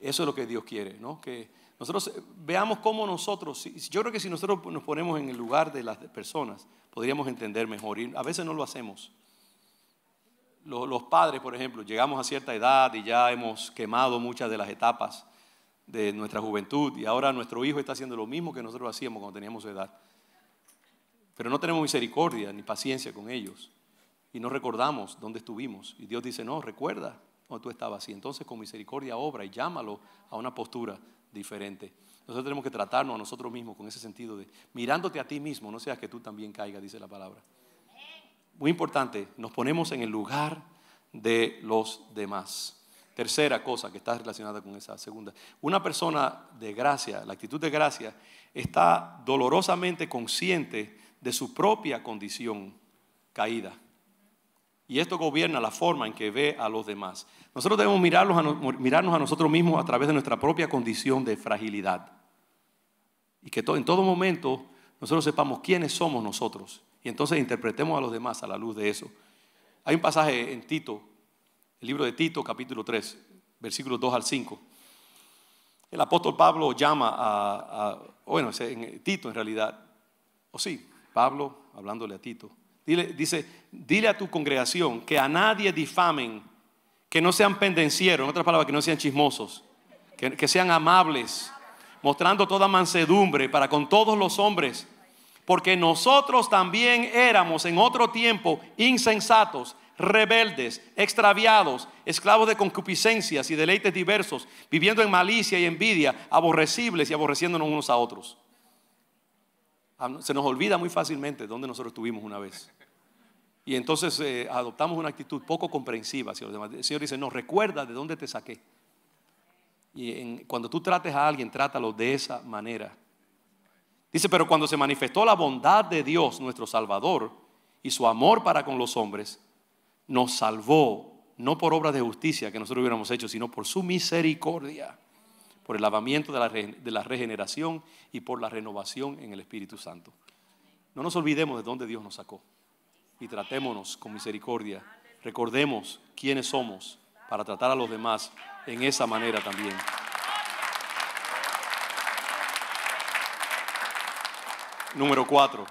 Eso es lo que Dios quiere, ¿no? Que nosotros eh, veamos cómo nosotros, yo creo que si nosotros nos ponemos en el lugar de las personas, podríamos entender mejor, y a veces no lo hacemos los, padres, por ejemplo, llegamos a cierta edad y ya hemos quemado muchas de las etapas de nuestra juventud y ahora nuestro hijo está haciendo lo mismo que nosotros hacíamos cuando teníamos su edad. Pero no tenemos misericordia ni paciencia con ellos y no recordamos dónde estuvimos. Y Dios dice, no, recuerda dónde tú estabas y Entonces con misericordia obra y llámalo a una postura diferente. Nosotros tenemos que tratarnos a nosotros mismos con ese sentido de mirándote a ti mismo, no seas que tú también caiga, dice la palabra muy importante, nos ponemos en el lugar de los demás. Tercera cosa que está relacionada con esa segunda. Una persona de gracia, la actitud de gracia, está dolorosamente consciente de su propia condición caída. Y esto gobierna la forma en que ve a los demás. Nosotros debemos mirarnos a, nosotros mismos a través de nuestra propia condición de fragilidad. Y que en todo momento nosotros sepamos quiénes somos nosotros y entonces interpretemos a los demás a la luz de eso. Hay un pasaje en Tito, el libro de Tito, capítulo 3, versículos 2 al 5. El apóstol Pablo llama a, bueno, en Tito en realidad, o oh, sí, Pablo hablándole a Tito. dice, dile a tu congregación que a nadie difamen, que no sean pendencieros, en otras palabras, que no sean chismosos, que sean amables, mostrando toda mansedumbre para con todos los hombres porque nosotros también éramos en otro tiempo insensatos, rebeldes, extraviados, esclavos de concupiscencias y deleites diversos, viviendo en malicia y envidia, aborrecibles y aborreciéndonos unos a otros. Ah, se nos olvida muy fácilmente dónde nosotros estuvimos una vez. Y entonces eh, adoptamos una actitud poco comprensiva hacia El Señor dice, no, recuerda de dónde te saqué. Y cuando tú trates a alguien, trátalo de esa manera. Dice, pero cuando se manifestó la bondad de Dios, nuestro Salvador, y su amor para con los hombres, nos salvó, no por obra de justicia que nosotros hubiéramos hecho, sino por su misericordia, por el lavamiento de la, de la regeneración y por la renovación en el Espíritu Santo. No nos olvidemos de dónde Dios nos sacó y tratémonos con misericordia. Recordemos quiénes somos para tratar a los demás en esa manera también. Número cuatro,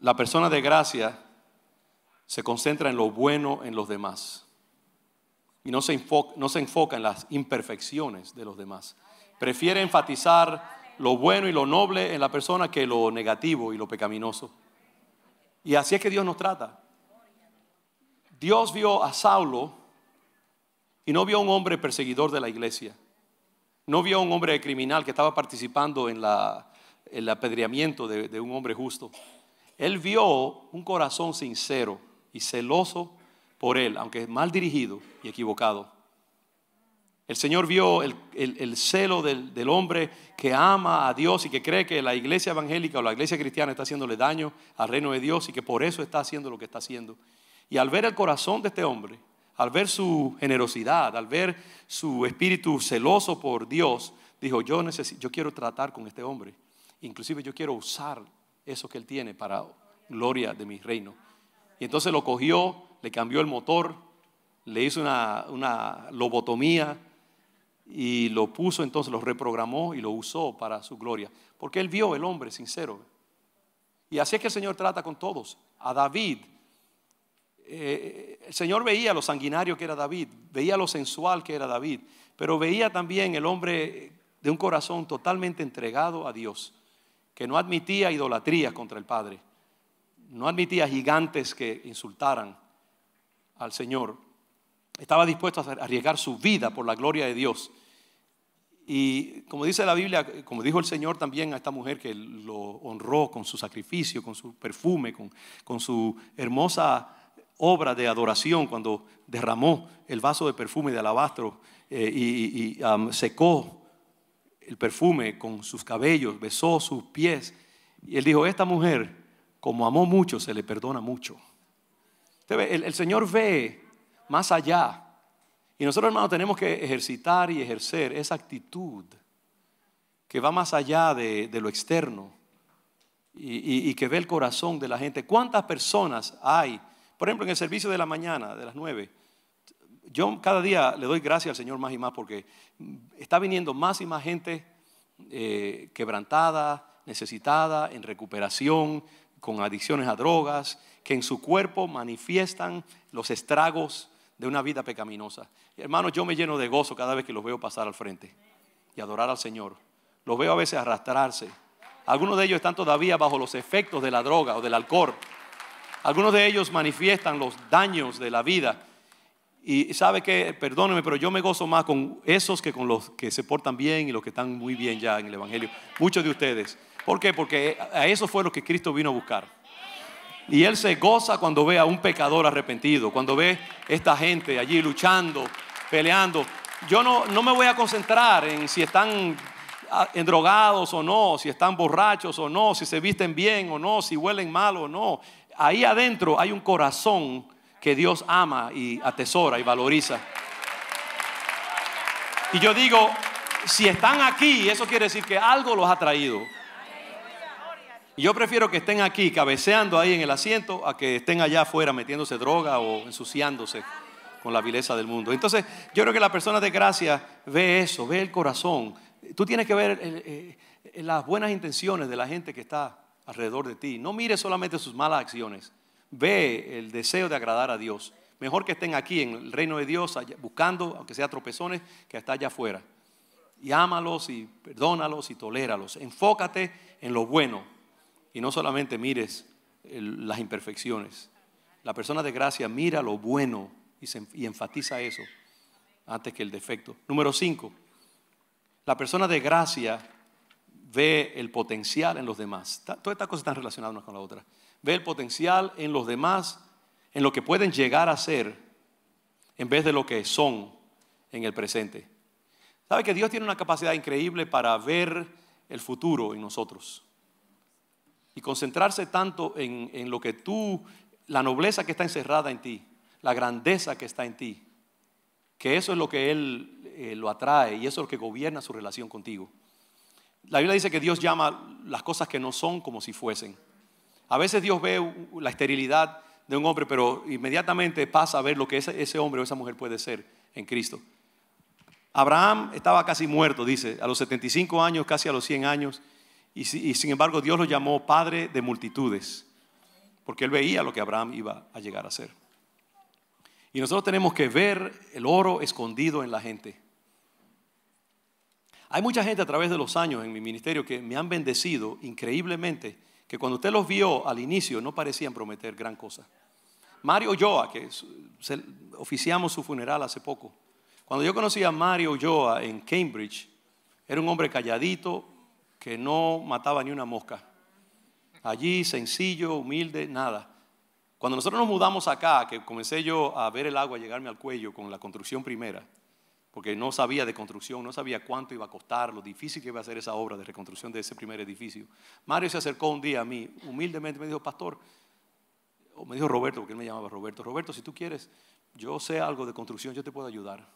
la persona de gracia se concentra en lo bueno en los demás y no se, enfoca, no se en las imperfecciones de los demás. Prefiere enfatizar lo bueno y lo noble en la persona que lo negativo y lo pecaminoso. Y así es que Dios nos trata. Dios vio a Saulo y no vio a un hombre perseguidor de la iglesia. No vio a un hombre criminal que estaba participando en la el apedreamiento de, un hombre justo. Él vio un corazón sincero y celoso por él, aunque mal dirigido y equivocado. El Señor vio el, celo del, hombre que ama a Dios y que cree que la iglesia evangélica o la iglesia cristiana está haciéndole daño al reino de Dios y que por eso está haciendo lo que está haciendo. Y al ver el corazón de este hombre, al ver su generosidad, al ver su espíritu celoso por Dios, dijo, yo, yo quiero tratar con este hombre. Inclusive yo quiero usar eso que Él tiene para gloria de mi reino. Y entonces lo cogió, le cambió el motor, le hizo una, lobotomía y lo puso, entonces lo reprogramó y lo usó para su gloria. Porque Él vio el hombre sincero. Y así es que el Señor trata con todos. A David, eh, el Señor veía lo sanguinario que era David, veía lo sensual que era David, pero veía también el hombre de un corazón totalmente entregado a Dios que no admitía idolatrías contra el Padre, no admitía gigantes que insultaran al Señor. Estaba dispuesto a arriesgar su vida por la gloria de Dios. Y como dice la Biblia, como dijo el Señor también a esta mujer que lo honró con su sacrificio, con su perfume, con, su hermosa obra de adoración cuando derramó el vaso de perfume de alabastro eh, y, secó el perfume con sus cabellos, besó sus pies. Y él dijo, esta mujer, como amó mucho, se le perdona mucho. ve, el, Señor ve más allá. Y nosotros, hermanos, tenemos que ejercitar y ejercer esa actitud que va más allá de, lo externo y, que ve el corazón de la gente. ¿Cuántas personas hay? Por ejemplo, en el servicio de la mañana, de las nueve, yo cada día le doy gracias al Señor más y más porque está viniendo más y más gente eh, quebrantada, necesitada, en recuperación, con adicciones a drogas, que en su cuerpo manifiestan los estragos de una vida pecaminosa. Hermanos, yo me lleno de gozo cada vez que los veo pasar al frente y adorar al Señor. Los veo a veces arrastrarse. Algunos de ellos están todavía bajo los efectos de la droga o del alcohol. Algunos de ellos manifiestan los daños de la vida y sabe que, perdóneme, pero yo me gozo más con esos que con los que se portan bien y los que están muy bien ya en el Evangelio. Muchos de ustedes. ¿Por qué? Porque a eso fue lo que Cristo vino a buscar. Y Él se goza cuando ve a un pecador arrepentido, cuando ve esta gente allí luchando, peleando. Yo no, no me voy a concentrar en si están ah, drogados o no, si están borrachos o no, si se visten bien o no, si huelen mal o no. Ahí adentro hay un corazón que Dios ama y atesora y valoriza. Y yo digo, si están aquí, eso quiere decir que algo los ha traído. yo prefiero que estén aquí cabeceando ahí en el asiento a que estén allá afuera metiéndose droga o ensuciándose con la vileza del mundo. Entonces, yo creo que la persona de gracia ve eso, ve el corazón. Tú tienes que ver eh, eh, las buenas intenciones de la gente que está alrededor de ti. No mire solamente sus malas acciones ve el deseo de agradar a Dios. Mejor que estén aquí en el reino de Dios buscando, aunque sea tropezones, que hasta allá afuera. Y y perdónalos y toléralos. Enfócate en lo bueno y no solamente mires las imperfecciones. La persona de gracia mira lo bueno y, y enfatiza eso antes que el defecto. Número cinco, la persona de gracia ve el potencial en los demás. Todas estas cosas están relacionadas una con la otra ve el potencial en los demás, en lo que pueden llegar a ser, en vez de lo que son en el presente. ¿Sabe que Dios tiene una capacidad increíble para ver el futuro en nosotros? Y concentrarse tanto en, lo que tú, la nobleza que está encerrada en ti, la grandeza que está en ti, que eso es lo que Él eh, lo atrae y eso es lo que gobierna su relación contigo. La Biblia dice que Dios llama las cosas que no son como si fuesen. A veces Dios ve la esterilidad de un hombre, pero inmediatamente pasa a ver lo que ese, ese hombre o esa mujer puede ser en Cristo. Abraham estaba casi muerto, dice, a los 75 años, casi a los 100 años, y, y sin embargo Dios lo llamó padre de multitudes, porque él veía lo que Abraham iba a llegar a ser. Y nosotros tenemos que ver el oro escondido en la gente. Hay mucha gente a través de los años en mi ministerio que me han bendecido increíblemente que cuando usted los vio al inicio no parecían prometer gran cosa. Mario Joa, que oficiamos su funeral hace poco, cuando yo conocí a Mario Joa en Cambridge, era un hombre calladito que no mataba ni una mosca. Allí, sencillo, humilde, nada. Cuando nosotros nos mudamos acá, que comencé yo a ver el agua llegarme al cuello con la construcción primera, porque no sabía de construcción, no sabía cuánto iba a costar, lo difícil que iba a ser esa obra de reconstrucción de ese primer edificio. Mario se acercó un día a mí, humildemente me dijo, pastor, o me dijo Roberto, porque él me llamaba Roberto, Roberto, si tú quieres, yo sé algo de construcción, yo te puedo ayudar.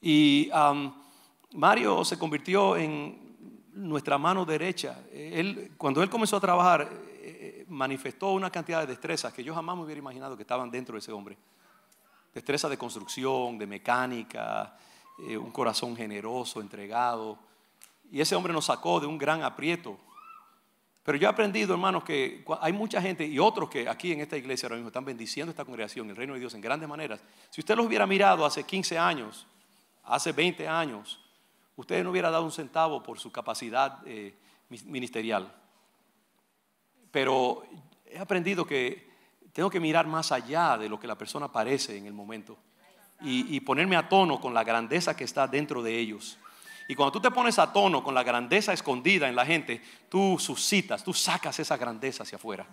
Y Mario se convirtió en nuestra mano derecha. Él, cuando él comenzó a trabajar, eh, eh, manifestó una cantidad de destrezas que yo jamás me hubiera imaginado que estaban dentro de ese hombre destreza de construcción, de mecánica, eh, un corazón generoso, entregado. Y ese hombre nos sacó de un gran aprieto. Pero yo he aprendido, hermanos, que hay mucha gente y otros que aquí en esta iglesia ahora mismo están bendiciendo esta congregación, el reino de Dios en grandes maneras. Si usted los hubiera mirado hace 15 años, hace 20 años, usted no hubiera dado un centavo por su capacidad eh, ministerial. Pero he aprendido que tengo que mirar más allá de lo que la persona parece en el momento y, ponerme a tono con la grandeza que está dentro de ellos. Y cuando tú te pones a tono con la grandeza escondida en la gente, tú suscitas, tú sacas esa grandeza hacia afuera.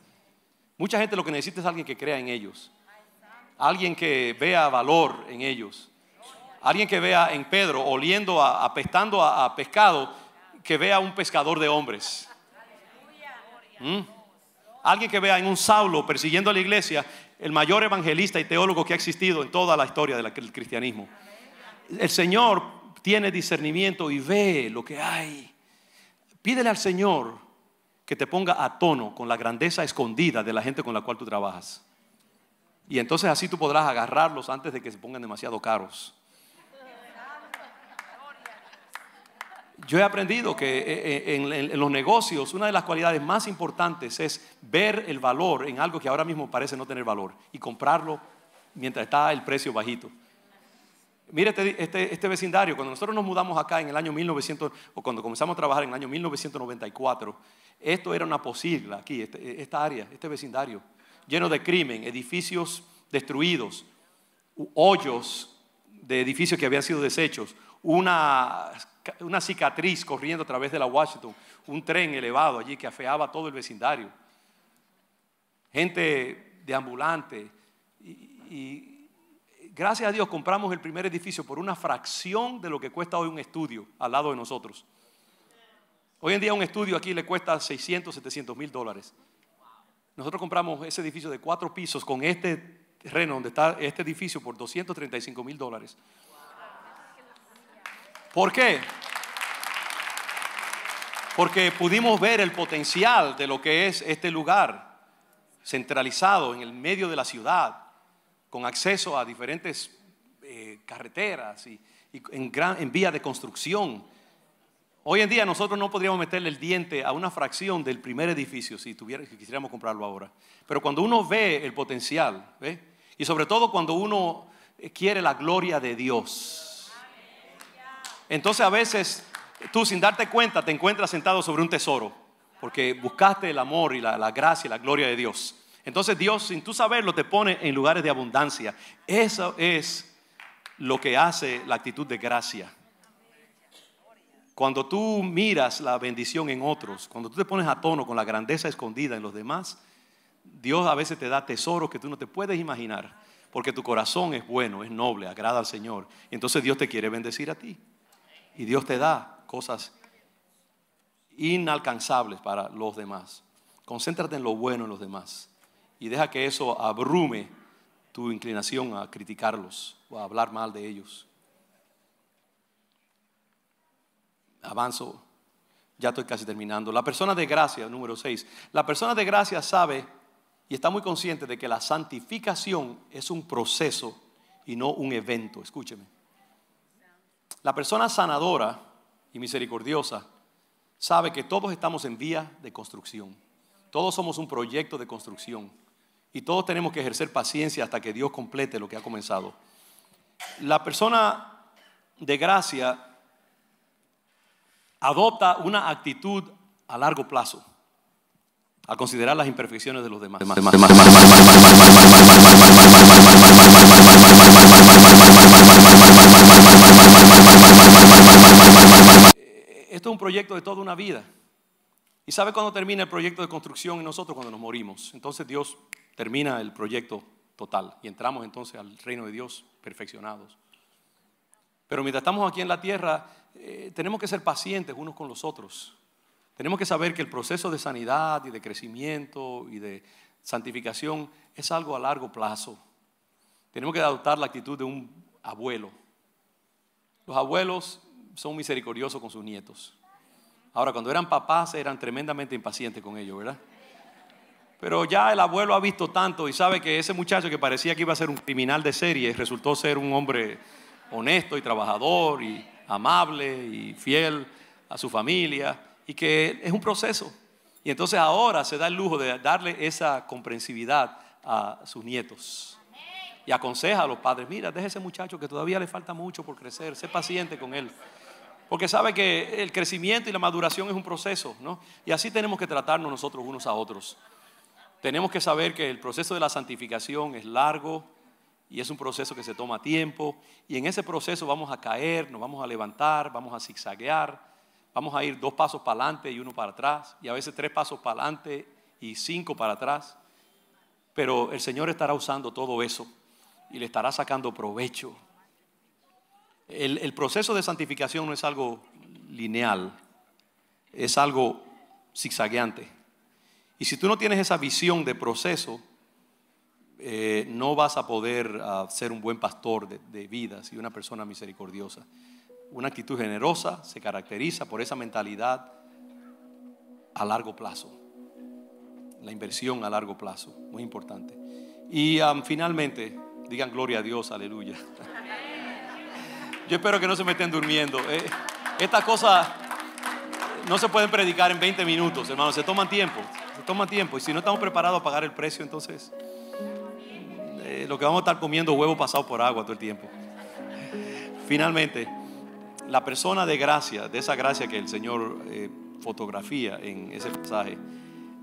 Mucha gente lo que necesita es alguien que crea en ellos, alguien que vea valor en ellos, alguien que vea en Pedro oliendo, apestando a, pescado, que vea un pescador de hombres. aleluya ¿Mm? Alguien que vea en un Saulo persiguiendo a la iglesia, el mayor evangelista y teólogo que ha existido en toda la historia del cristianismo. El Señor tiene discernimiento y ve lo que hay. Pídele al Señor que te ponga a tono con la grandeza escondida de la gente con la cual tú trabajas. Y entonces así tú podrás agarrarlos antes de que se pongan demasiado caros. yo he aprendido que eh, eh, en, los negocios una de las cualidades más importantes es ver el valor en algo que ahora mismo parece no tener valor y comprarlo mientras está el precio bajito. Mire este, este, este, vecindario, cuando nosotros nos mudamos acá en el año 1900, o cuando comenzamos a trabajar en el año 1994, esto era una posigla aquí, este, esta área, este vecindario, lleno de crimen, edificios destruidos, hoyos de edificios que habían sido desechos, una una cicatriz corriendo a través de la Washington, un tren elevado allí que afeaba todo el vecindario. Gente de ambulante. Y, gracias a Dios compramos el primer edificio por una fracción de lo que cuesta hoy un estudio al lado de nosotros. Hoy en día un estudio aquí le cuesta 600, 700 mil dólares. Nosotros compramos ese edificio de cuatro pisos con este terreno donde está este edificio por 235 mil dólares. ¿Por qué? Porque pudimos ver el potencial de lo que es este lugar, centralizado en el medio de la ciudad, con acceso a diferentes eh, carreteras y, en, vía de construcción. Hoy en día nosotros no podríamos meterle el diente a una fracción del primer edificio si, quisiéramos comprarlo ahora. Pero cuando uno ve el potencial, y sobre todo cuando uno eh, quiere la gloria de Dios, entonces a veces tú sin darte cuenta te encuentras sentado sobre un tesoro, porque buscaste el amor y la, gracia y la gloria de Dios. Entonces Dios, sin tú saberlo, te pone en lugares de abundancia. Eso es lo que hace la actitud de gracia. Cuando tú miras la bendición en otros, cuando tú te pones a tono con la grandeza escondida en los demás, Dios a veces te da tesoros que tú no te puedes imaginar, porque tu corazón es bueno, es noble, agrada al Señor. Entonces Dios te quiere bendecir a ti. Y Dios te da cosas inalcanzables para los demás. Concéntrate en lo bueno en los demás y deja que eso abrume tu inclinación a criticarlos o a hablar mal de ellos. Avanzo, ya estoy casi terminando. La persona de gracia, número 6. La persona de gracia sabe y está muy consciente de que la santificación es un proceso y no un evento. Escúcheme. La persona sanadora y misericordiosa sabe que todos estamos en vía de construcción. Todos somos un proyecto de construcción. Y todos tenemos que ejercer paciencia hasta que Dios complete lo que ha comenzado. La persona de gracia adopta una actitud a largo plazo A considerar las imperfecciones de los demás es un proyecto de toda una vida. ¿Y sabe cuando termina el proyecto de construcción y nosotros cuando nos morimos? Entonces Dios termina el proyecto total y entramos entonces al reino de Dios perfeccionados. Pero mientras estamos aquí en la tierra, eh, tenemos que ser pacientes unos con los otros. Tenemos que saber que el proceso de sanidad y de crecimiento y de santificación es algo a largo plazo. Tenemos que adoptar la actitud de un abuelo. Los abuelos son misericordiosos con sus nietos. Ahora, cuando eran papás eran tremendamente impacientes con ellos, ¿verdad? Pero ya el abuelo ha visto tanto y sabe que ese muchacho que parecía que iba a ser un criminal de serie resultó ser un hombre honesto y trabajador y amable y fiel a su familia y que es un proceso. Y entonces ahora se da el lujo de darle esa comprensividad a sus nietos. Y aconseja a los padres, mira, deja ese muchacho que todavía le falta mucho por crecer, sé paciente con él. Porque sabe que el crecimiento y la maduración es un proceso, ¿no? Y así tenemos que tratarnos nosotros unos a otros. Tenemos que saber que el proceso de la santificación es largo y es un proceso que se toma tiempo. Y en ese proceso vamos a caer, nos vamos a levantar, vamos a zigzaguear, vamos a ir dos pasos para adelante y uno para atrás, y a veces tres pasos para adelante y cinco para atrás. Pero el Señor estará usando todo eso y le estará sacando provecho el, proceso de santificación no es algo lineal, es algo zigzagueante. Y si tú no tienes esa visión de proceso, eh, no vas a poder ah, ser un buen pastor de, vidas y una persona misericordiosa. Una actitud generosa se caracteriza por esa mentalidad a largo plazo. La inversión a largo plazo, muy importante. Y finalmente, digan gloria a Dios, aleluya. Yo espero que no se me estén durmiendo. Eh. estas cosas no se pueden predicar en 20 minutos, hermano. Se toman tiempo. Se toman tiempo. Y si no estamos preparados a pagar el precio, entonces eh, lo que vamos a estar comiendo huevo pasado por agua todo el tiempo. Finalmente, la persona de gracia, de esa gracia que el Señor eh, fotografía en ese pasaje,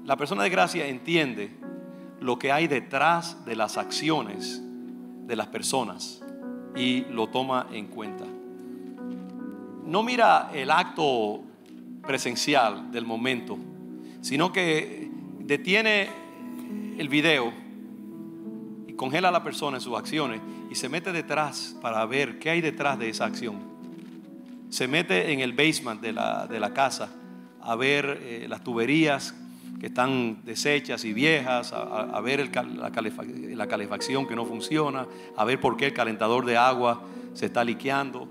la persona de gracia entiende lo que hay detrás de las acciones de las personas y lo toma en cuenta. No mira el acto presencial del momento, sino que detiene el video y congela a la persona en sus acciones y se mete detrás para ver qué hay detrás de esa acción. Se mete en el basement de la, casa a ver eh, las tuberías, que están deshechas y viejas, a, ver la, calefacción que no funciona, a ver por qué el calentador de agua se está liqueando.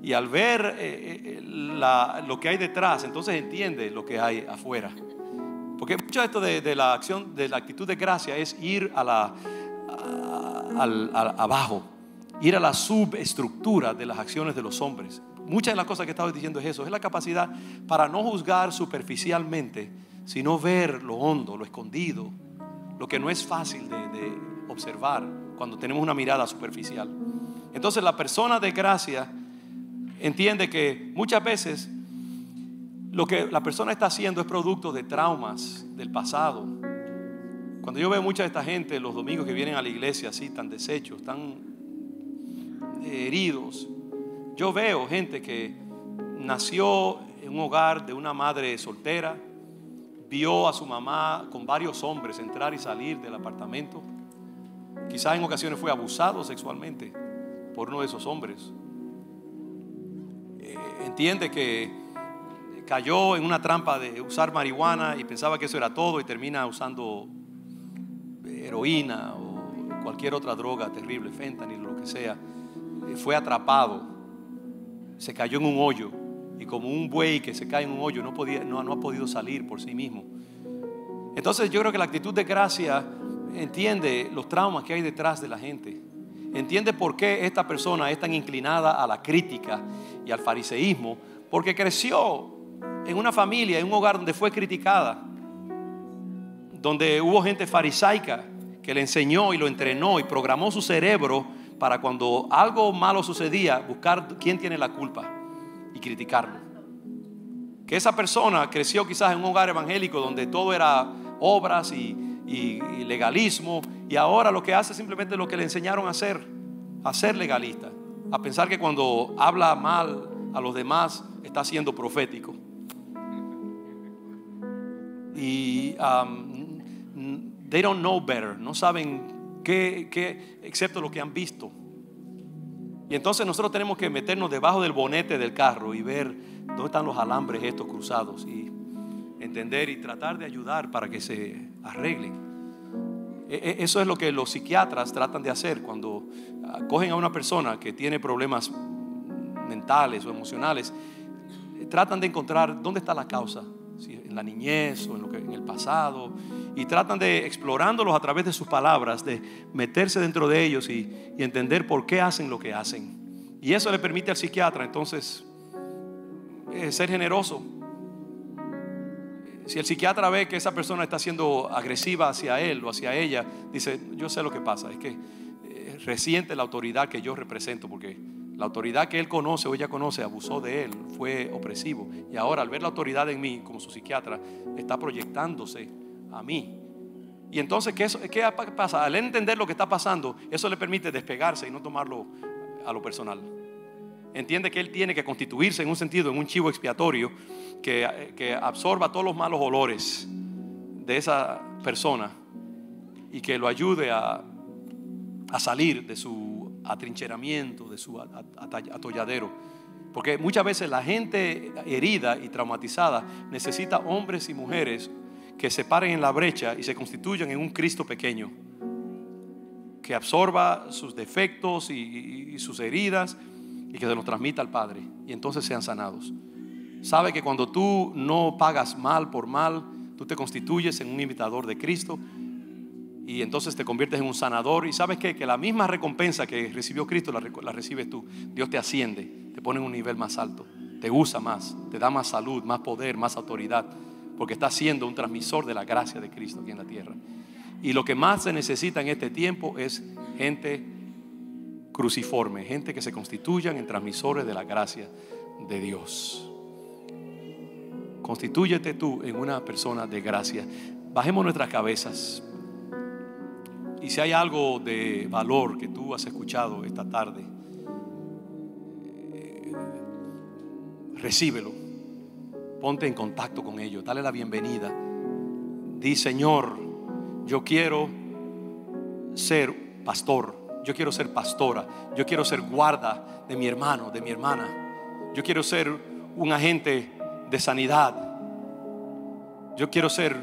Y al ver eh, eh, eh, lo que hay detrás, entonces entiende lo que hay afuera. Porque mucho de esto de, la acción, de la actitud de gracia es ir a la, abajo, ir a la subestructura de las acciones de los hombres. Muchas de las cosas que estaba diciendo es eso, es la capacidad para no juzgar superficialmente, sino ver lo hondo, lo escondido, lo que no es fácil de, observar cuando tenemos una mirada superficial. Entonces la persona de gracia entiende que muchas veces lo que la persona está haciendo es producto de traumas del pasado. Cuando yo veo mucha de esta gente los domingos que vienen a la iglesia así, tan deshechos, tan eh, heridos, yo veo gente que nació en un hogar de una madre soltera, vio a su mamá con varios hombres entrar y salir del apartamento. Quizás en ocasiones fue abusado sexualmente por uno de esos hombres. Eh, entiende que cayó en una trampa de usar marihuana y pensaba que eso era todo y termina usando heroína o cualquier otra droga terrible, fentanil, lo que sea. Eh, fue atrapado, se cayó en un hoyo y como un buey que se cae en un hoyo no, podía, no, ha podido salir por sí mismo. Entonces yo creo que la actitud de gracia entiende los traumas que hay detrás de la gente. Entiende por qué esta persona es tan inclinada a la crítica y al fariseísmo. Porque creció en una familia, en un hogar donde fue criticada. Donde hubo gente farisaica que le enseñó y lo entrenó y programó su cerebro para cuando algo malo sucedía, buscar quién tiene la culpa y criticarlo. Que esa persona creció quizás en un hogar evangélico donde todo era obras y, legalismo y ahora lo que hace es simplemente lo que le enseñaron a hacer, a ser legalista, a pensar que cuando habla mal a los demás está siendo profético. Y um, they don't know better, no saben qué, qué excepto lo que han visto. Y entonces nosotros tenemos que meternos debajo del bonete del carro y ver dónde están los alambres estos cruzados y entender y tratar de ayudar para que se arreglen. E, e, eso es lo que los psiquiatras tratan de hacer cuando ah, cogen a una persona que tiene problemas mentales o emocionales. Tratan de encontrar dónde está la causa, si en la niñez o en, lo que, en el pasado, y tratan de, explorándolos a través de sus palabras, de meterse dentro de ellos y, entender por qué hacen lo que hacen. Y eso le permite al psiquiatra entonces eh, ser generoso. Si el psiquiatra ve que esa persona está siendo agresiva hacia él o hacia ella, dice, yo sé lo que pasa, es que eh, resiente la autoridad que yo represento, porque la autoridad que él conoce o ella conoce abusó de él, fue opresivo. Y ahora al ver la autoridad en mí como su psiquiatra, está proyectándose a mí. Y entonces, ¿qué, pasa? Al entender lo que está pasando, eso le permite despegarse y no tomarlo a lo personal. Entiende que él tiene que constituirse en un sentido, en un chivo expiatorio que, absorba todos los malos olores de esa persona y que lo ayude a, a salir de su atrincheramiento, de su atolladero. Porque muchas veces la gente herida y traumatizada necesita hombres y mujeres que se paren en la brecha y se constituyan en un Cristo pequeño, que absorba sus defectos y, sus heridas y que se los transmita al Padre y entonces sean sanados. Sabe que cuando tú no pagas mal por mal, tú te constituyes en un imitador de Cristo y entonces te conviertes en un sanador. Y sabes que la misma recompensa que recibió Cristo la, la, recibes tú. Dios te asciende, te pone en un nivel más alto, te usa más, te da más salud, más poder, más autoridad porque está siendo un transmisor de la gracia de Cristo aquí en la tierra. Y lo que más se necesita en este tiempo es gente cruciforme, gente que se constituyan en transmisores de la gracia de Dios. Constitúyete tú en una persona de gracia. Bajemos nuestras cabezas. Y si hay algo de valor que tú has escuchado esta tarde, eh, recíbelo Ponte en contacto con ellos, dale la bienvenida. Di, Señor, yo quiero ser pastor, yo quiero ser pastora, yo quiero ser guarda de mi hermano, de mi hermana, yo quiero ser un agente de sanidad, yo quiero ser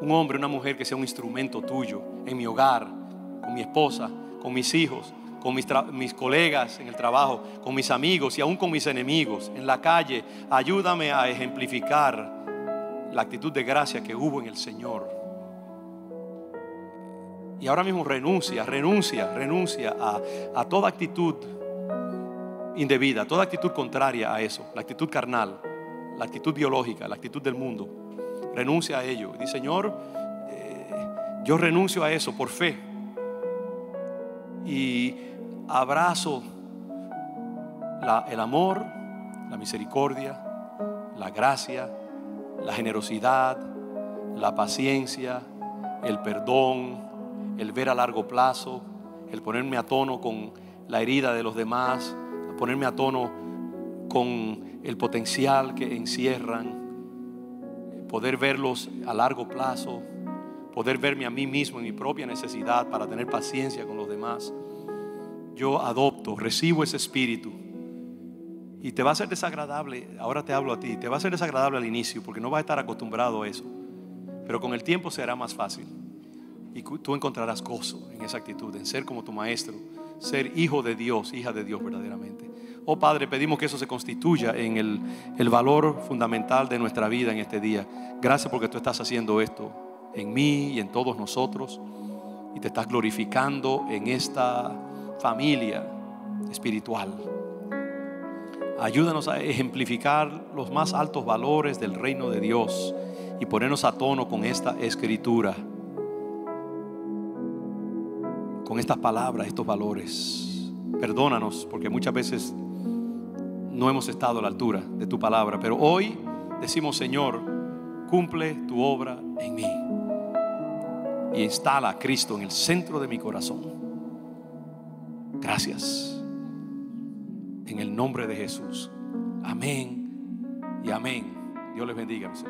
un hombre, una mujer que sea un instrumento tuyo en mi hogar, con mi esposa, con mis hijos, con mis, colegas en el trabajo, con mis amigos y aún con mis enemigos en la calle. Ayúdame a ejemplificar la actitud de gracia que hubo en el Señor. Y ahora mismo renuncia, renuncia, renuncia a, toda actitud indebida, toda actitud contraria a eso, la actitud carnal, la actitud biológica, la actitud del mundo. Renuncia a ello. Dice, Señor, eh, yo renuncio a eso por fe. Y abrazo el amor, la misericordia, la gracia, la generosidad, la paciencia, el perdón, el ver a largo plazo, el ponerme a tono con la herida de los demás, ponerme a tono con el potencial que encierran, poder verlos a largo plazo, poder verme a mí mismo en mi propia necesidad para tener paciencia con los demás yo adopto, recibo ese espíritu. Y te va a ser desagradable, ahora te hablo a ti, te va a ser desagradable al inicio porque no vas a estar acostumbrado a eso. Pero con el tiempo será más fácil. Y tú encontrarás gozo en esa actitud, en ser como tu maestro, ser hijo de Dios, hija de Dios verdaderamente. Oh Padre, pedimos que eso se constituya en el, el valor fundamental de nuestra vida en este día. Gracias porque tú estás haciendo esto en mí y en todos nosotros. Y te estás glorificando en esta familia espiritual. Ayúdanos a ejemplificar los más altos valores del reino de Dios y ponernos a tono con esta escritura, con estas palabras, estos valores. Perdónanos porque muchas veces no hemos estado a la altura de tu palabra, pero hoy decimos, Señor, cumple tu obra en mí y instala a Cristo en el centro de mi corazón. Gracias. En el nombre de Jesús. Amén y amén. Dios les bendiga, mis